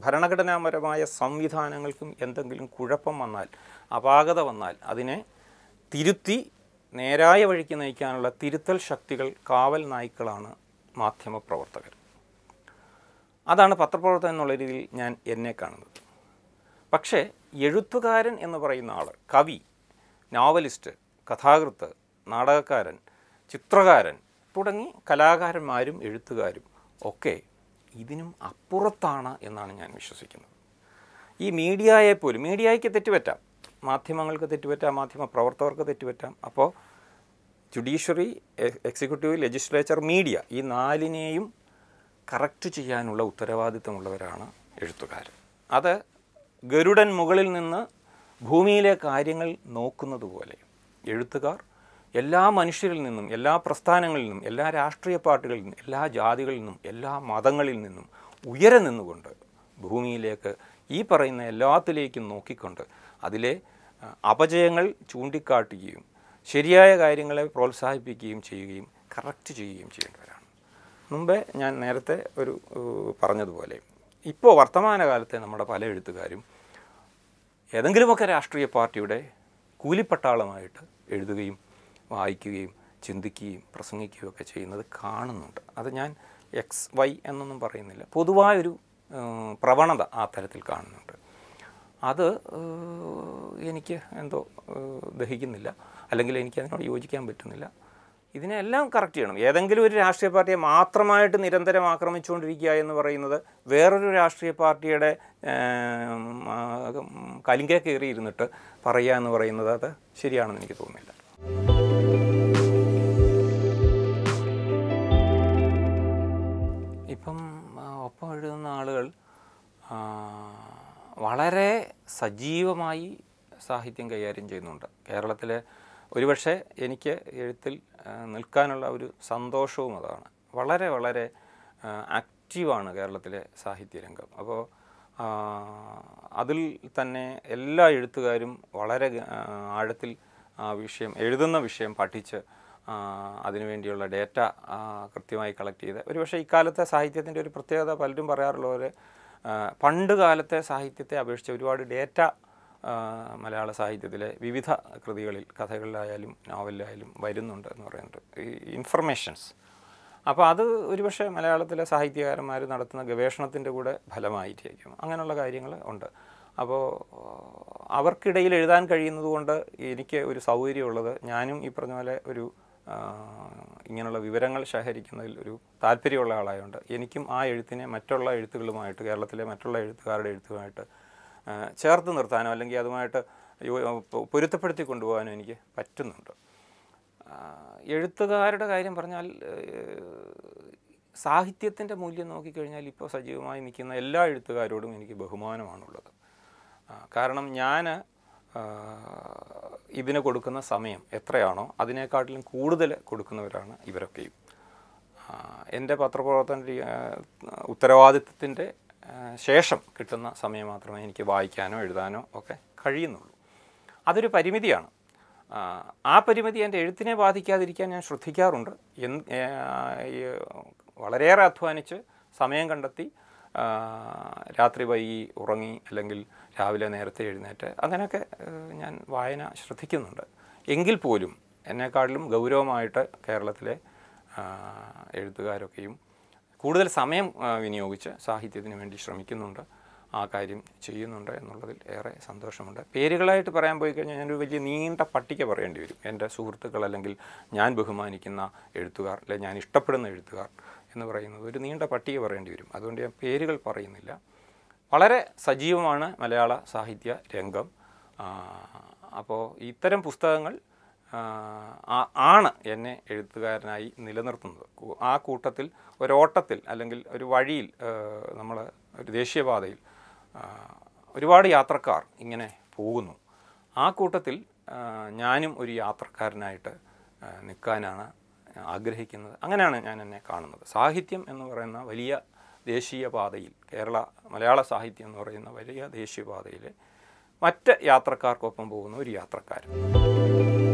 ഭരണഘടനാപരമായ സംവിധാനങ്ങൾക്കും എന്തെങ്കിലും കുഴപ്പം വന്നാൽ അപാകത വന്നാൽ അതിനെ തിരുത്തി നേരായ വഴിക്ക് നയിക്കാനുള്ള തിരുത്തൽ ശക്തികൾ കാവൽ നായ്ക്കളാണ് മാധ്യമപ്രവർത്തകർ അതാണ് പത്രപ്രവർത്തനം എന്നുള്ള രീതിയിൽ ഞാൻ എന്നെ കാണുന്നത് പക്ഷേ എഴുത്തുകാരൻ എന്ന് പറയുന്ന ആൾ കവി നോവലിസ്റ്റ് കഥാകൃത്ത് നാടകക്കാരൻ ചിത്രകാരൻ തുടങ്ങി കലാകാരന്മാരും എഴുത്തുകാരും ഒക്കെ ഇതിനും അപ്പുറത്താണ് എന്നാണ് ഞാൻ വിശ്വസിക്കുന്നത് ഈ മീഡിയയെ പോലും മീഡിയയ്ക്ക് തെറ്റുപറ്റാം മാധ്യമങ്ങൾക്ക് തെറ്റുപറ്റാം മാധ്യമ പ്രവർത്തകർക്ക് തെറ്റുപറ്റാം അപ്പോൾ ജുഡീഷ്യറി എക്സിക്യൂട്ടീവ് ലെജിസ്ലേച്ചർ മീഡിയ ഈ നാലിനെയും കറക്റ്റ് ചെയ്യാനുള്ള ഉത്തരവാദിത്തമുള്ളവരാണ് എഴുത്തുകാർ അത് ഗരുഡൻ മുകളിൽ നിന്ന് ഭൂമിയിലെ കാര്യങ്ങൾ നോക്കുന്നത് പോലെ എഴുത്തുകാർ എല്ലാ മനുഷ്യരിൽ നിന്നും എല്ലാ പ്രസ്ഥാനങ്ങളിൽ നിന്നും എല്ലാ രാഷ്ട്രീയ പാർട്ടികളിൽ നിന്നും എല്ലാ ജാതികളിൽ നിന്നും എല്ലാ മതങ്ങളിൽ നിന്നും ഉയരെ നിന്നുകൊണ്ട് ഭൂമിയിലേക്ക് ഈ പറയുന്ന എല്ലാത്തിലേക്കും നോക്കിക്കൊണ്ട് അതിലെ അപജയങ്ങൾ ചൂണ്ടിക്കാട്ടുകയും ശരിയായ കാര്യങ്ങളെ പ്രോത്സാഹിപ്പിക്കുകയും ചെയ്യുകയും കറക്റ്റ് ചെയ്യുകയും ചെയ്യേണ്ടവരാണ് മുമ്പേ ഞാൻ നേരത്തെ ഒരു പറഞ്ഞതുപോലെ ഇപ്പോൾ വർത്തമാനകാലത്തെ നമ്മുടെ പല എഴുത്തുകാരും ഏതെങ്കിലുമൊക്കെ രാഷ്ട്രീയ പാർട്ടിയുടെ കൂലിപ്പട്ടാളമായിട്ട് എഴുതുകയും വായിക്കുകയും ചിന്തിക്കുകയും പ്രസംഗിക്കുകയും ഒക്കെ ചെയ്യുന്നത് കാണുന്നുണ്ട് അത് ഞാൻ എക്സ് വൈ എന്നൊന്നും പറയുന്നില്ല പൊതുവായൊരു പ്രവണത ആ തരത്തിൽ കാണുന്നുണ്ട് അത് എനിക്ക് എന്തോ ദഹിക്കുന്നില്ല അല്ലെങ്കിൽ എനിക്ക് അതിനോട് യോജിക്കാൻ പറ്റുന്നില്ല ഇതിനെല്ലാം കറക്റ്റ് ചെയ്യണം ഏതെങ്കിലും ഒരു രാഷ്ട്രീയ പാർട്ടിയെ മാത്രമായിട്ട് നിരന്തരം ആക്രമിച്ചുകൊണ്ടിരിക്കുക എന്ന് പറയുന്നത് വേറൊരു രാഷ്ട്രീയ പാർട്ടിയുടെ കലിങ്ക കയറി ഇരുന്നിട്ട് പറയുക എന്ന് പറയുന്നത് അത് ശരിയാണെന്ന് എനിക്ക് തോന്നുന്നില്ല ഇപ്പം ഒപ്പം എഴുതുന്ന ആളുകൾ വളരെ സജീവമായി സാഹിത്യം കൈകാര്യം ചെയ്യുന്നുണ്ട് കേരളത്തിലെ ഒരുപക്ഷെ എനിക്ക് എഴുത്തിൽ നിൽക്കാനുള്ള ഒരു സന്തോഷവും അതാണ് വളരെ വളരെ ആക്റ്റീവാണ് കേരളത്തിലെ സാഹിത്യരംഗം അപ്പോൾ അതിൽ തന്നെ എല്ലാ എഴുത്തുകാരും വളരെ ആഴത്തിൽ ആ വിഷയം എഴുതുന്ന വിഷയം പഠിച്ച് അതിനുവേണ്ടിയുള്ള ഡേറ്റ കൃത്യമായി കളക്ട് ചെയ്ത് ഒരുപക്ഷെ ഇക്കാലത്തെ സാഹിത്യത്തിൻ്റെ ഒരു പ്രത്യേകത പലരും പറയാറുള്ളവരെ പണ്ട് കാലത്തെ സാഹിത്യത്തെ അപേക്ഷിച്ച് ഒരുപാട് ഡേറ്റ മലയാള സാഹിത്യത്തിലെ വിവിധ കൃതികളിൽ കഥകളിലായാലും നോവലിലായാലും വരുന്നുണ്ട് എന്ന് പറയുന്നത് ഈ ഇൻഫർമേഷൻസ് അപ്പോൾ അത് ഒരുപക്ഷെ മലയാളത്തിലെ സാഹിത്യകാരന്മാർ നടത്തുന്ന ഗവേഷണത്തിൻ്റെ കൂടെ ഫലമായിട്ടായിരിക്കും അങ്ങനെയുള്ള കാര്യങ്ങൾ ഉണ്ട് അപ്പോൾ അവർക്കിടയിൽ എഴുതാൻ കഴിയുന്നത് കൊണ്ട് എനിക്ക് ഒരു സൗകര്യമുള്ളത് ഞാനും ഈ പറഞ്ഞ പോലെ ഒരു ഇങ്ങനെയുള്ള വിവരങ്ങൾ ശേഖരിക്കുന്നതിൽ ഒരു താല്പര്യമുള്ള ആളായതുകൊണ്ട് എനിക്കും ആ എഴുത്തിനെ മറ്റുള്ള എഴുത്തുകളുമായിട്ട് കേരളത്തിലെ മറ്റുള്ള എഴുത്തുകാരുടെ എഴുത്തുമായിട്ട് ചേർത്ത് നിർത്താനോ അല്ലെങ്കിൽ അതുമായിട്ട് പൊരുത്തപ്പെടുത്തി കൊണ്ടുപോകാനോ എനിക്ക് പറ്റുന്നുണ്ട് എഴുത്തുകാരുടെ കാര്യം പറഞ്ഞാൽ സാഹിത്യത്തിൻ്റെ മൂല്യം നോക്കിക്കഴിഞ്ഞാൽ ഇപ്പോൾ സജീവമായി നിൽക്കുന്ന എല്ലാ എഴുത്തുകാരോടും എനിക്ക് ബഹുമാനമാണുള്ളത് കാരണം ഞാൻ ഇതിന് കൊടുക്കുന്ന സമയം എത്രയാണോ അതിനേക്കാട്ടിലും കൂടുതൽ കൊടുക്കുന്നവരാണ് ഇവരൊക്കെയും എൻ്റെ പത്രപ്രവർത്തന ഉത്തരവാദിത്വത്തിൻ്റെ ശേഷം കിട്ടുന്ന സമയം മാത്രമേ എനിക്ക് വായിക്കാനോ എഴുതാനോ ഒക്കെ കഴിയുന്നുള്ളൂ അതൊരു പരിമിതിയാണ് ആ പരിമിതി എൻ്റെ എഴുത്തിനെ ബാധിക്കാതിരിക്കാൻ ഞാൻ ശ്രദ്ധിക്കാറുണ്ട് വളരെയേറെ അധ്വാനിച്ച് സമയം കണ്ടെത്തി രാത്രി വൈകി ഉറങ്ങി അല്ലെങ്കിൽ രാവിലെ നേരത്തെ എഴുന്നേറ്റ് അങ്ങനെയൊക്കെ ഞാൻ വായന ശ്രദ്ധിക്കുന്നുണ്ട് എങ്കിൽ പോലും എന്നെക്കാളിലും ഗൗരവമായിട്ട് കേരളത്തിലെ എഴുത്തുകാരൊക്കെയും കൂടുതൽ സമയം വിനിയോഗിച്ച് സാഹിത്യത്തിന് വേണ്ടി ശ്രമിക്കുന്നുണ്ട് ആ കാര്യം ചെയ്യുന്നുണ്ട് എന്നുള്ളതിൽ ഏറെ സന്തോഷമുണ്ട് പേരുകളായിട്ട് പറയാൻ പോയി കഴിഞ്ഞാൽ ഞാനൊരു വലിയ നീണ്ട പട്ടിക പറയേണ്ടി വരും എൻ്റെ സുഹൃത്തുക്കൾ അല്ലെങ്കിൽ ഞാൻ ബഹുമാനിക്കുന്ന എഴുത്തുകാർ അല്ലെങ്കിൽ ഞാൻ ഇഷ്ടപ്പെടുന്ന എഴുത്തുകാർ എന്ന് പറയുന്നത് ഒരു നീണ്ട പട്ടിക പറയേണ്ടി വരും അതുകൊണ്ട് ഞാൻ പേരുകൾ പറയുന്നില്ല വളരെ സജീവമാണ് മലയാള സാഹിത്യ രംഗം അപ്പോൾ ഇത്തരം പുസ്തകങ്ങൾ ആണ് എന്നെ എഴുത്തുകാരനായി നിലനിർത്തുന്നത് ആ കൂട്ടത്തിൽ ഒരോട്ടത്തിൽ അല്ലെങ്കിൽ ഒരു വഴിയിൽ നമ്മൾ ഒരു ദേശീയപാതയിൽ ഒരുപാട് യാത്രക്കാർ ഇങ്ങനെ പോകുന്നു ആ കൂട്ടത്തിൽ ഞാനും ഒരു യാത്രക്കാരനായിട്ട് നിൽക്കാനാണ് ആഗ്രഹിക്കുന്നത് അങ്ങനെയാണ് ഞാൻ എന്നെ കാണുന്നത് സാഹിത്യം എന്ന് പറയുന്ന വലിയ ദേശീയപാതയിൽ കേരള മലയാള സാഹിത്യം എന്ന് പറയുന്ന വലിയ ദേശീയപാതയിൽ മറ്റ് യാത്രക്കാർക്കൊപ്പം പോകുന്ന ഒരു യാത്രക്കാരൻ